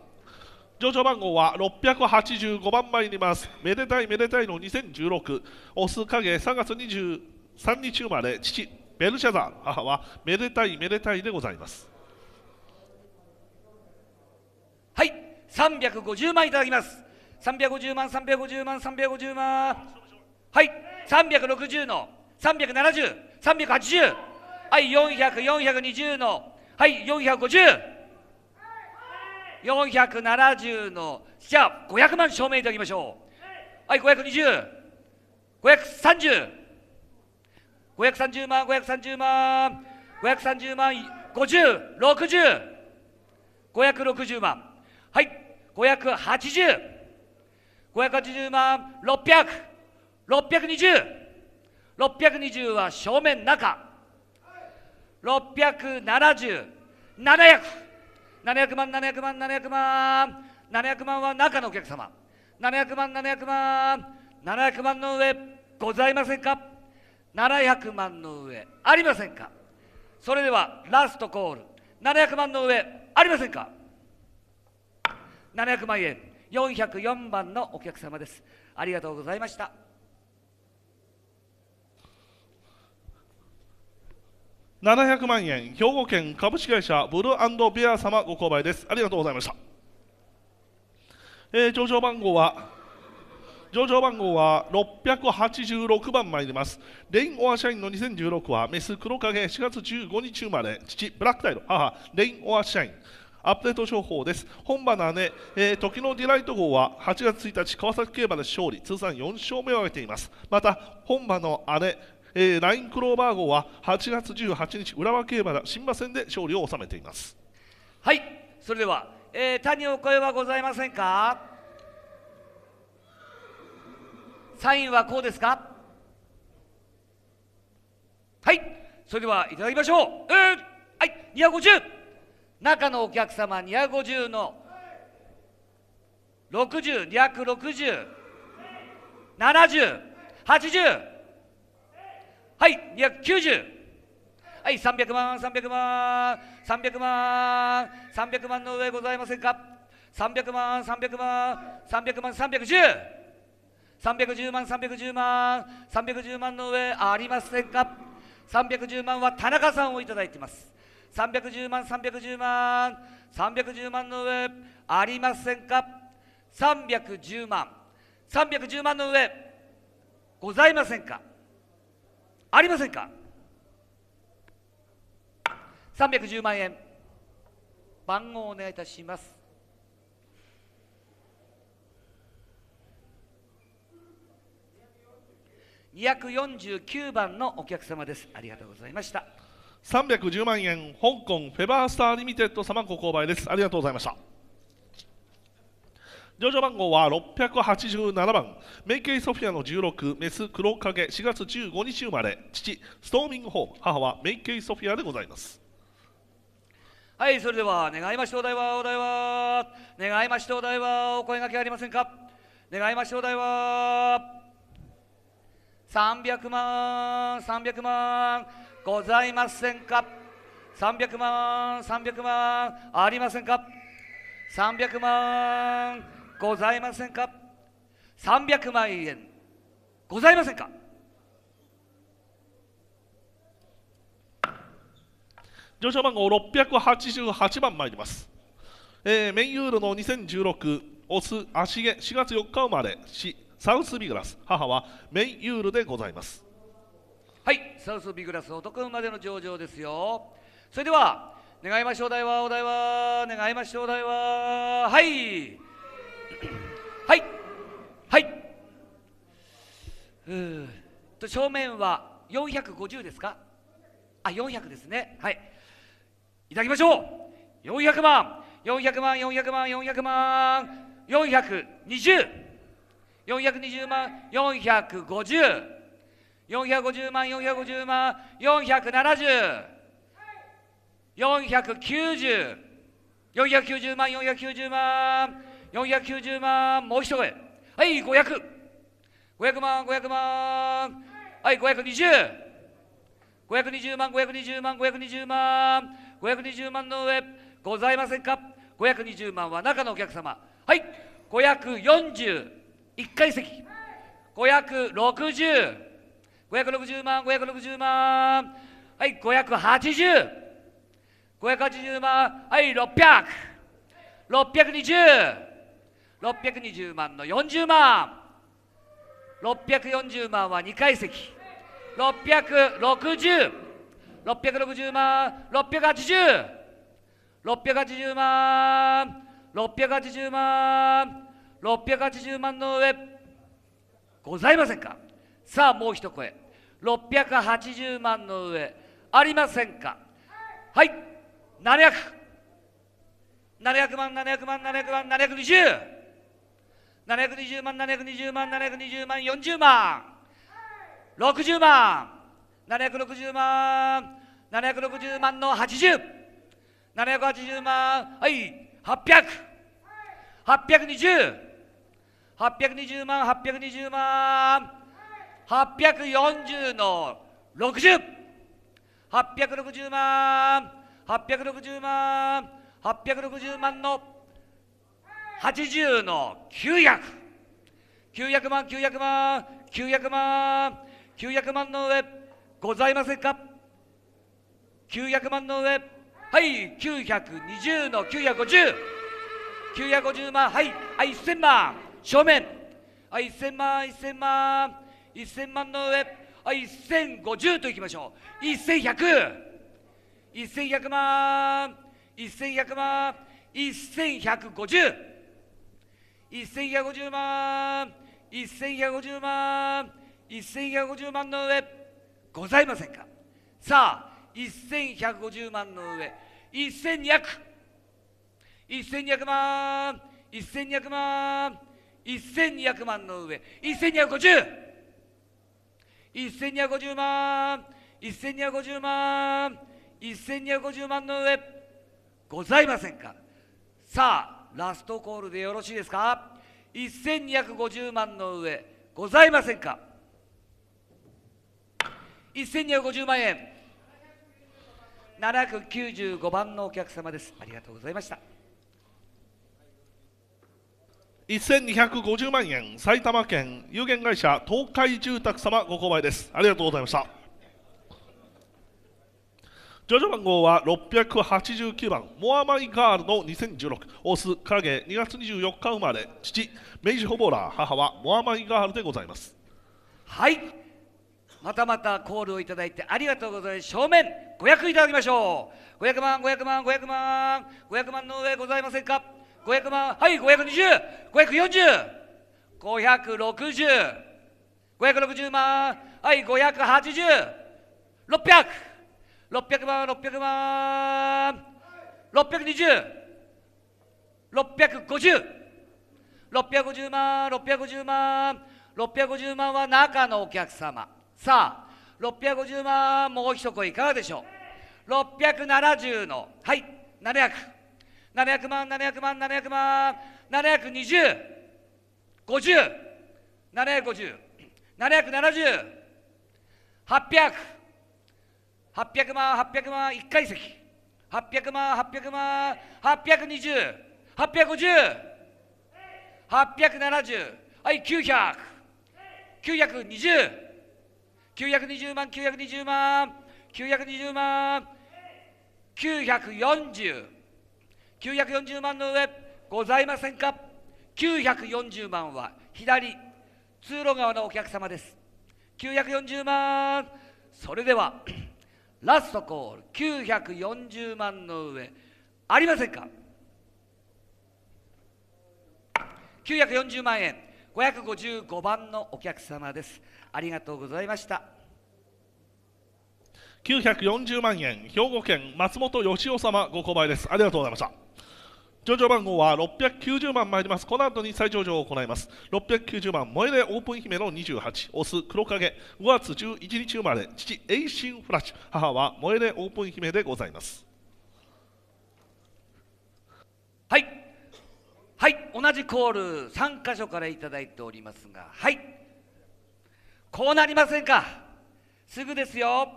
上場番号は685番前にますめでたいめでたいの2016オス影3月23日生まれ父ベルシャザー母はめでたいめでたいでございますはい350万いただきます350万350万350万はい360の370380はい400420のはい450470のじゃあ500万証明いただきましょうはい520530 530万530万530万5 0 6 0 5 6 0十万はい580580万6 0 0 6 2 0 6百2 0は正面中670700万700万700万700万は中のお客様700万700万700万の上ございませんか700万の上ありませんかそれではラストコール700万の上ありませんか700万円404番のお客様ですありがとうございました7 0万円兵庫県株式会社ブルービア様ご購買ですありがとうございました、えー、上場番号は上場番号は686番参りますレインオア社員の2016はメス黒影4月15日生まれ父ブラックタイル母レインオア社員アップデート商法です。本場の姉、えー、時のディライト号は8月1日、川崎競馬で勝利、通算4勝目を挙げています。また、本場の姉、えー、ラインクローバー号は8月18日、浦和競馬で新馬戦で勝利を収めています。はい、それでは、えー、他にお声はございませんかサインはこうですかはいそれではいただきましょうえー、はい250中のお客様250の60260 70、80、はい、290、はい、300万、300万、300万、300万の上ございませんか、300万、300万、300万、310。310万310万310万の上ありませんか310万は田中さんをいただいてます310万310万310万の上ありませんか310万310万の上ございませんかありませんか310万円番号をお願いいたします249番のお客様ですありがとうございました310万円香港フェバースターリミテッド様ご購買ですありがとうございました上場番号は687番メイケイソフィアの16メス黒影4月15日生まれ父ストーミングホーム母はメイケイソフィアでございますはいそれでは願いましてお題はお題は願いましょうお題はお声がけありませんか願いましょうお題は300万300万ございませんか300万300万ありませんか300万ございませんか300万円ございませんか上昇番号688番参ります、えー、メインユーロの2016オス足毛4月4日生まれ市サウスビグラス母はメイユールでございますはいサウスビグラス男生までの上場ですよそれでは願いましょうお題はお題は願いましょうお題ははいはいはいと正面は450ですかあ400ですねはいいただきましょう400万400万400万400万420 420万450 450万450万470 490 490万490万490万もう一声はい500500 500万500万はい520 520万520万520万520万の上ございませんか520万は中のお客様はい540 1階席560 560万560万はい580 580万はい600 620 620万の40万640万は2階席660 660万680 680万680万680万の上ございませんかさあもう一声680万の上ありませんかはい700 700万700万700万720 720万720万720万40万60万760万760万の80780万はい800820 820万820万840の60860万860万860万の80の900900万900万900万900万の上ございませんか900万の上はい920の950950万はい1000万正面は1000万1000万1000万の上は1050といきましょう11001100万1100万1150 1150万1150万1150万の上ございませんかさあ1150万の上1200 1200万1200万1200万の上1250 1250万1250万1250万の上ございませんかさあラストコールでよろしいですか1250万の上ございませんか1250万円795番のお客様ですありがとうございました1250万円埼玉県有限会社東海住宅様ご購買ですありがとうございました上場番号は689番モアマイガールの2016オス影2月24日生まれ父明治ホボラー母はモアマイガールでございますはいまたまたコールをいただいてありがとうございます正面500いただきましょう500万500万500万500万の上ございませんか500万、はい、520、540、560、560万、はい、580、600、600万、600万、620、650、650万、650万、650万は中のお客様。さあ、650万、もう一声いかがでしょう。670の、はい、700。700万700万700万720 50 750 770 800 800万800万1階席800万800万820 850 870はい900 920 920万920万920万940 940万の上ございませんか940万は左通路側のお客様です940万それではラストコール940万の上ありませんか940万円555番のお客様ですありがとうございました940万円兵庫県松本義雄様ご購買ですありがとうございました上場番号は690番参りますこの後に再上場を行います690万萌えでオープン姫の28オス黒影5月11日生まれ父エイシンフラッシュ母は萌えでオープン姫でございますはいはい同じコール3箇所から頂いておりますがはいこうなりませんかすぐですよ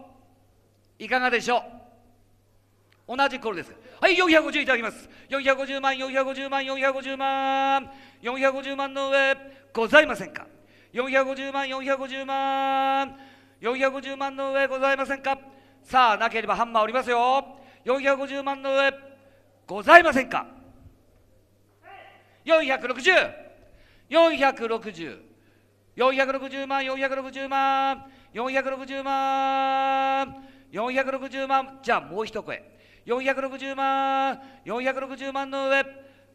いかがでしょう同じ頃です。はい、450いただきます。450万、450万、450万、450万の上、ございませんか ?450 万、450万、450万の上、ございませんかさあ、なければハンマーおりますよ。450万の上、ございませんか ?460、460、460万、460万、460万、460万、じゃあもう一声。460万460万の上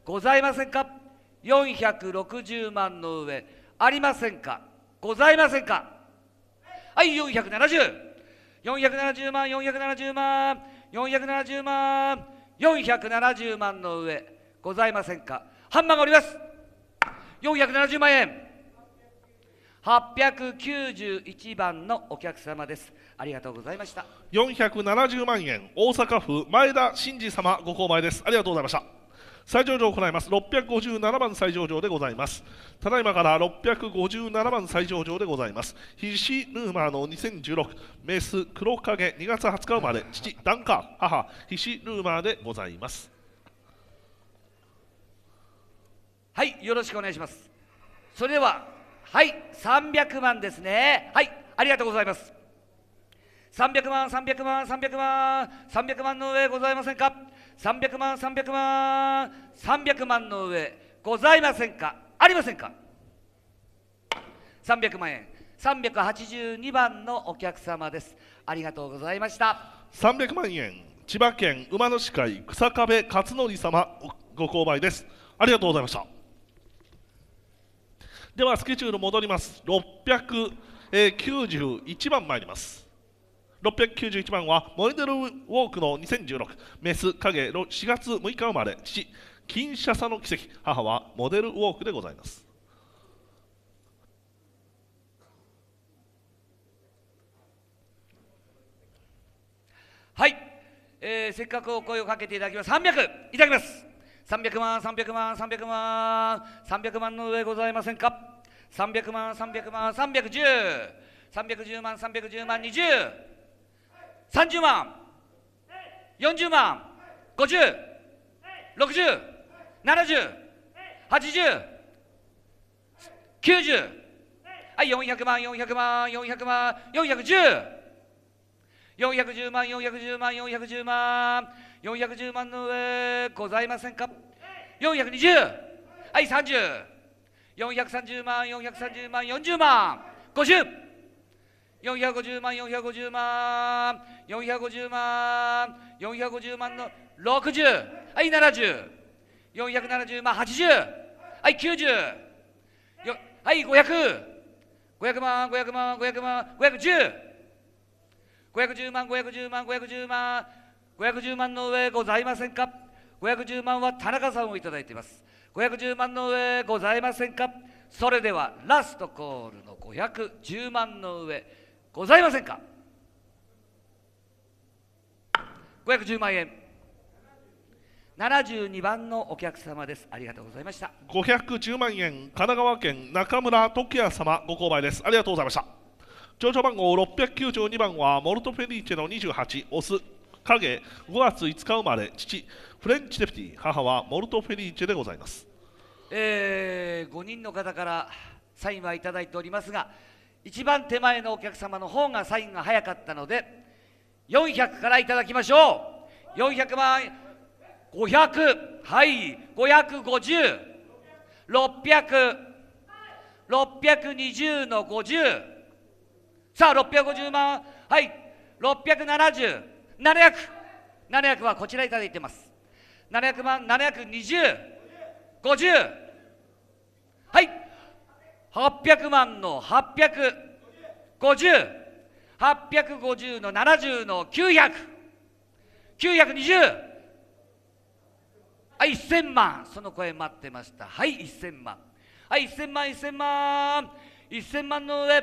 ございませんか460万の上ありませんかございませんかはい470470 470万470万470万470万の上ございませんかハンマーがおります470万円891番のお客様ですありがとうございました四百七十万円大阪府前田真二様ご購買ですありがとうございました最上場を行います六百五十七番最上場でございますただいまから六百五十七番最上場でございますひしヌーマーの二千十六、メス黒影二月二十日生まれ父ダンカー母ひしヌーマーでございますはいよろしくお願いしますそれでははい三百万ですねはいありがとうございます300万300万300万300万の上ございませんか300万300万300万の上ございませんかありませんか300万円382番のお客様ですありがとうございました300万円千葉県馬の司会草壁勝則様ご購買ですありがとうございましたではスケジュール戻ります691番参ります691番はモデルウォークの2016メス影の4月6日生まれ父金シャサの奇跡母はモデルウォークでございますはい、えー、せっかくお声をかけていただきます300いただきます300万300万300万300万の上ございませんか300万300万310 310万310万20 30万40万50607080 90はい400万400万400万410 410万410万410万410万の上ございませんか420はい30430万430万40万50 450万450万450万450万の60はい70470万80はい90はい500500万500万500万510 510万510万510万510万の上ございませんか510万は田中さんをいただいています510万の上ございませんかそれではラストコールの510万の上ございませんか510万円72番のお客様ですありがとうございました510万円神奈川県中村時矢様ご購買ですありがとうございました上場番号692番はモルトフェリーチェの28オス影5月5日生まれ父フレンチデプティ母はモルトフェリーチェでございますえー、5人の方からサインはいただいておりますが一番手前のお客様の方がサインが早かったので400からいただきましょう400万500はい550 600 620の50さあ650万はい670700 700はこちらいただいてます700万72050はい800万の850。850の70の900。920。は1000万。その声待ってました。はい、1000万。はい、1000万、1000万。1000万の上、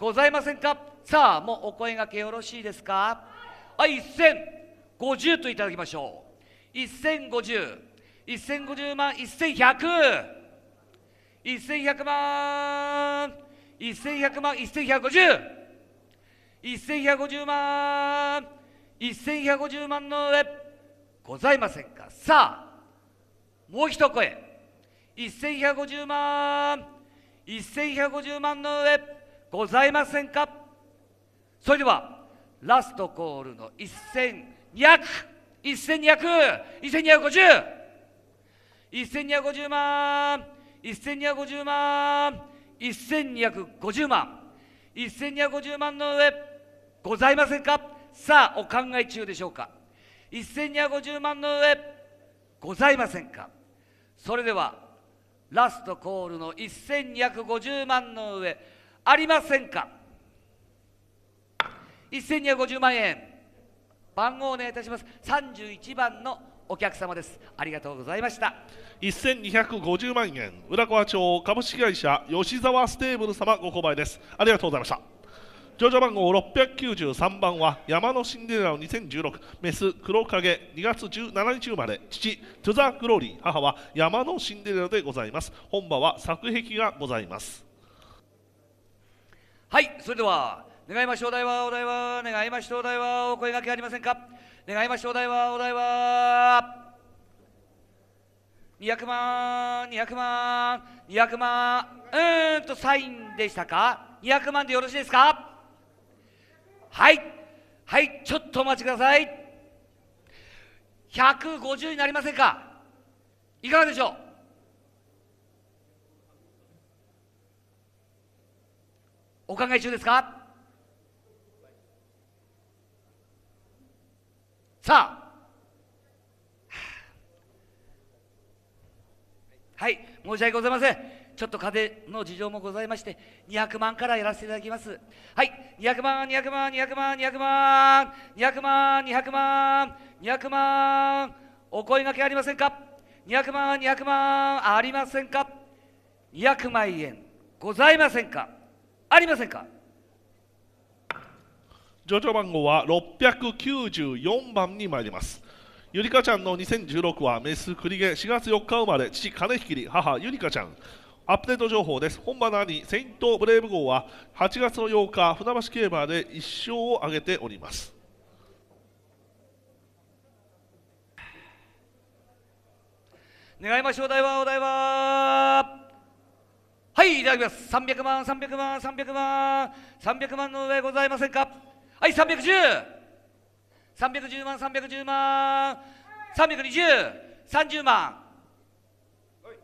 ございませんかさあ、もうお声がけよろしいですかはい、1050といただきましょう。1050。1050万、1100。1100万1100万1150 1150万1150万の上ございませんかさあもう一声1150万1150万の上ございませんかそれではラストコールの1200 1200 1250 1250万1250万1250万1250万の上ございませんかさあお考え中でしょうか1250万の上ございませんかそれではラストコールの1250万の上ありませんか1250万円番号お願いいたします31番の「お客様ですありがとうございました1250万円浦河町株式会社吉沢ステーブル様ご購買ですありがとうございました上場番号693番は山のシンデレラの2016メス黒影2月17日生まれ父トゥザ・クローリー母は山のシンデレラでございます本場は作壁がございますはいそれでは願いましょうお題はお題は願いましょうお題はお声がけありませんか願いましょうお題はお題は200万200万200万うーんとサインでしたか200万でよろしいですかはいはいちょっとお待ちください150になりませんかいかがでしょうお考え中ですかさあはい申し訳ございませんちょっと風の事情もございまして200万からやらせていただきますはい200万200万200万200万200万200万200万お声がけありませんか200万200万ありませんか200万円ございませんかありませんか上場番号は694番に参りますゆりかちゃんの2016はメス栗毛4月4日生まれ父金引き母ゆりかちゃんアップデート情報です本場の兄セイントブレイブ号は8月の8日船橋競馬で1勝を挙げております願いましょうお題はお題ははいいただきます300万300万300万300万の上ございませんかはい310 310万310万32030万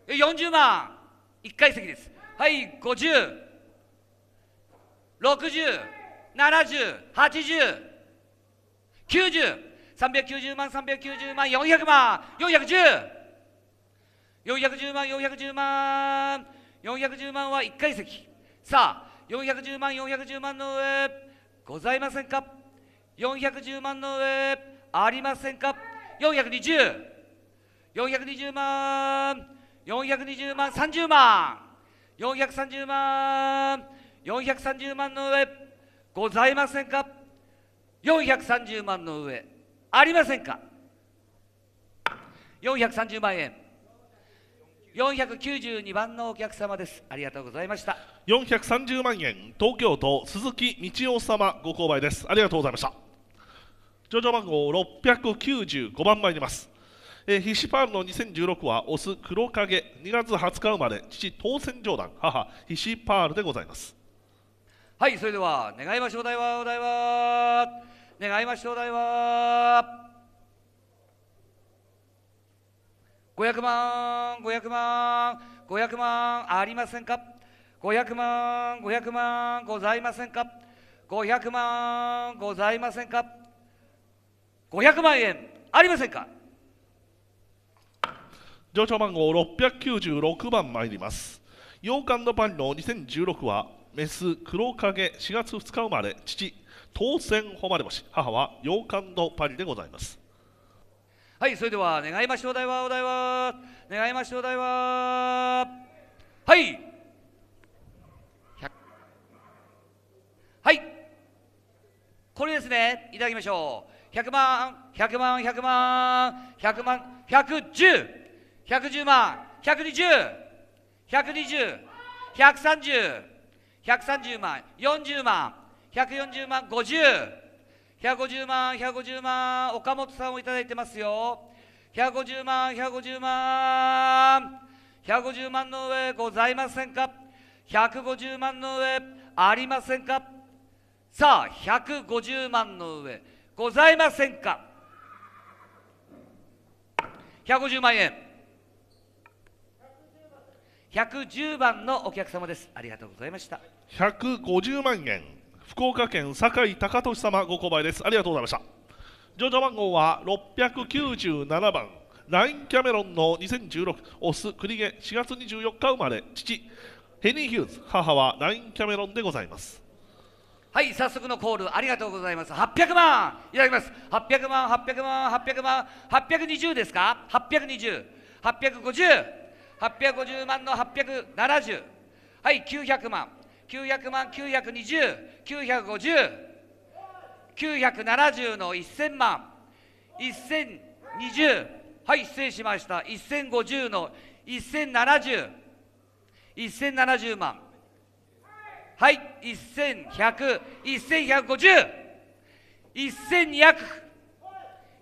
40万1階席ですはい50607080 90390万390万400万410410万410万410万は1階席さあ410万410万の上ございませんか410万の上ありませんか420 420万420万30万430万430万の上ございませんか430万の上ありませんか430万円492番のお客様ですありがとうございました430万円東京都鈴木道夫様ご購買ですありがとうございました上場番号695番参りますえー、ヒシパールの2016はオス黒影2月20日生まれ父当選上段母ヒシパールでございますはいそれでは願いましょうだいはお題は願いましょうだいは500万500万500万ありませんか500万、500万ございませんか ?500 万ございませんか ?500 万円ありませんか上場番号696番参ります。洋館のパンの2016は、メス黒影4月2日生まれ、父、当選誉れ星、母は洋館のパンでございます。はい、それでは願いましょうお題はお題は願いましょうお題ははいはいこれですねいただきましょう100万100万100万100万110110万120120130130万40万140万50150万150万岡本さんをいただいてますよ150万150万150万の上ございませんか150万の上ありませんかさあ150万の上ございませんか150万円110番のお客様ですありがとうございました150万円福岡県酒井隆俊様ご購買ですありがとうございました上場番号は697番ラインキャメロンの2016オス栗毛4月24日生まれ父ヘニー・ヒューズ母はラインキャメロンでございますはい早速のコールありがとうございます800万いただきます800万800万800万820ですか820850850万の870はい900万900万9 2 0 9 5 0 9 7 0の1000万1020はい失礼しました1050の1070 1070万はい11001150 1200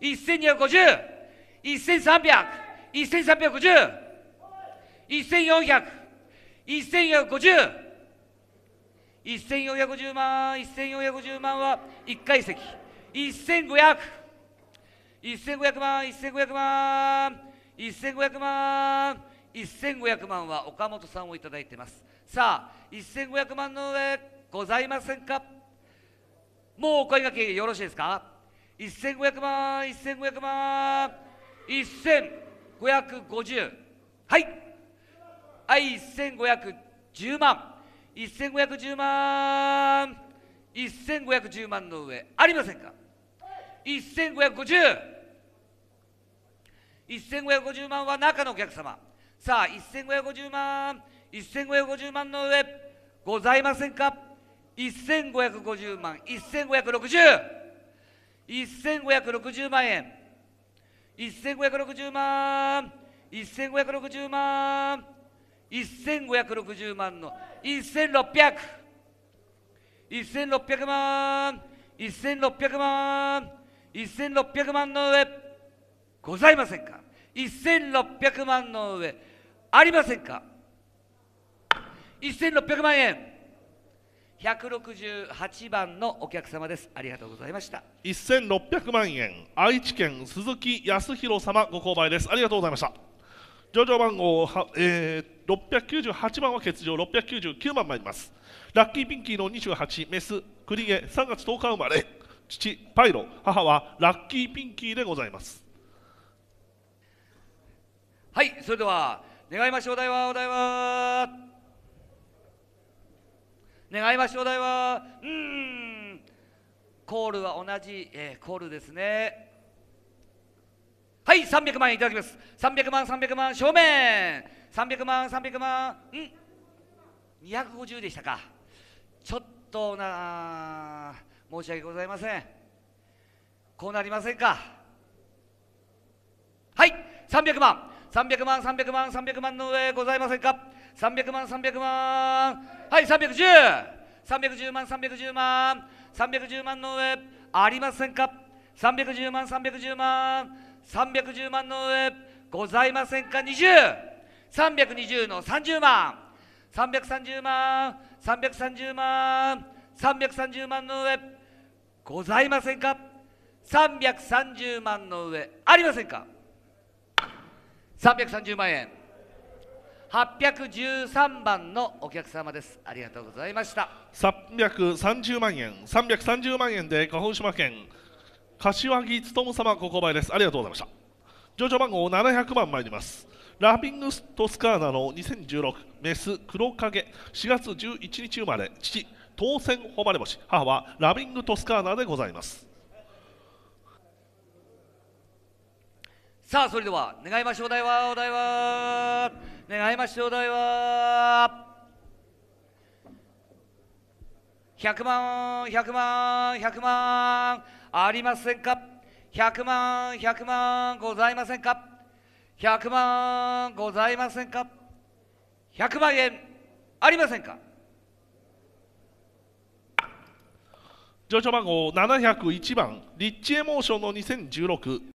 1250 1300 1350 1400 1450 1450万1450万は1階席1500 1500万1500万1500万1500万は岡本さんを頂いてますさあ1500万の上ございませんかもうお声がけよろしいですか1500万1500万1550はいはい1510万1510万1510万の上ありませんか1550 1550万は中のお客様さあ1550万1550万の上ございませんか1550万1560 1560万円1560万1560万1560万の1600 1600万1600万1600万の上ございませんか1600万の上ありませんか1600万円168番のお客様ですありがとうございました1600万円愛知県鈴木康弘様ご購買ですありがとうございました上場番号は、えー、698番は欠場699番参りますラッキーピンキーの28メスクリゲ3月10日生まれ父パイロ母はラッキーピンキーでございますはいそれでは願いましょうお題はお題は願いましょうだいはうんコールは同じ、えー、コールですねはい300万円いただきます300万300万正面300万300万うん250でしたかちょっとな申し訳ございませんこうなりませんかはい300万300万300万300万の上ございませんか300万300万はい310310 1 0万310万310万の上ありませんか310万310万310万の上ございませんか20320の30万330万330万330万の上ございませんか330万の上ありませんか330万円813番のお客様ですありがとうございました330万円330万円で鹿児島県柏木勤様ここ前ですありがとうございました上場番号700番参りますラビングトスカーナの2016メス黒影4月11日生まれ父当選誉れ星母はラビングトスカーナでございますさあそれでは願いましょうお題はお題は願いましてお題は100万100万100万ありませんか100万100万ございませんか100万ございませんか100万円ありませんか上場番号701番リッチエモーションの2016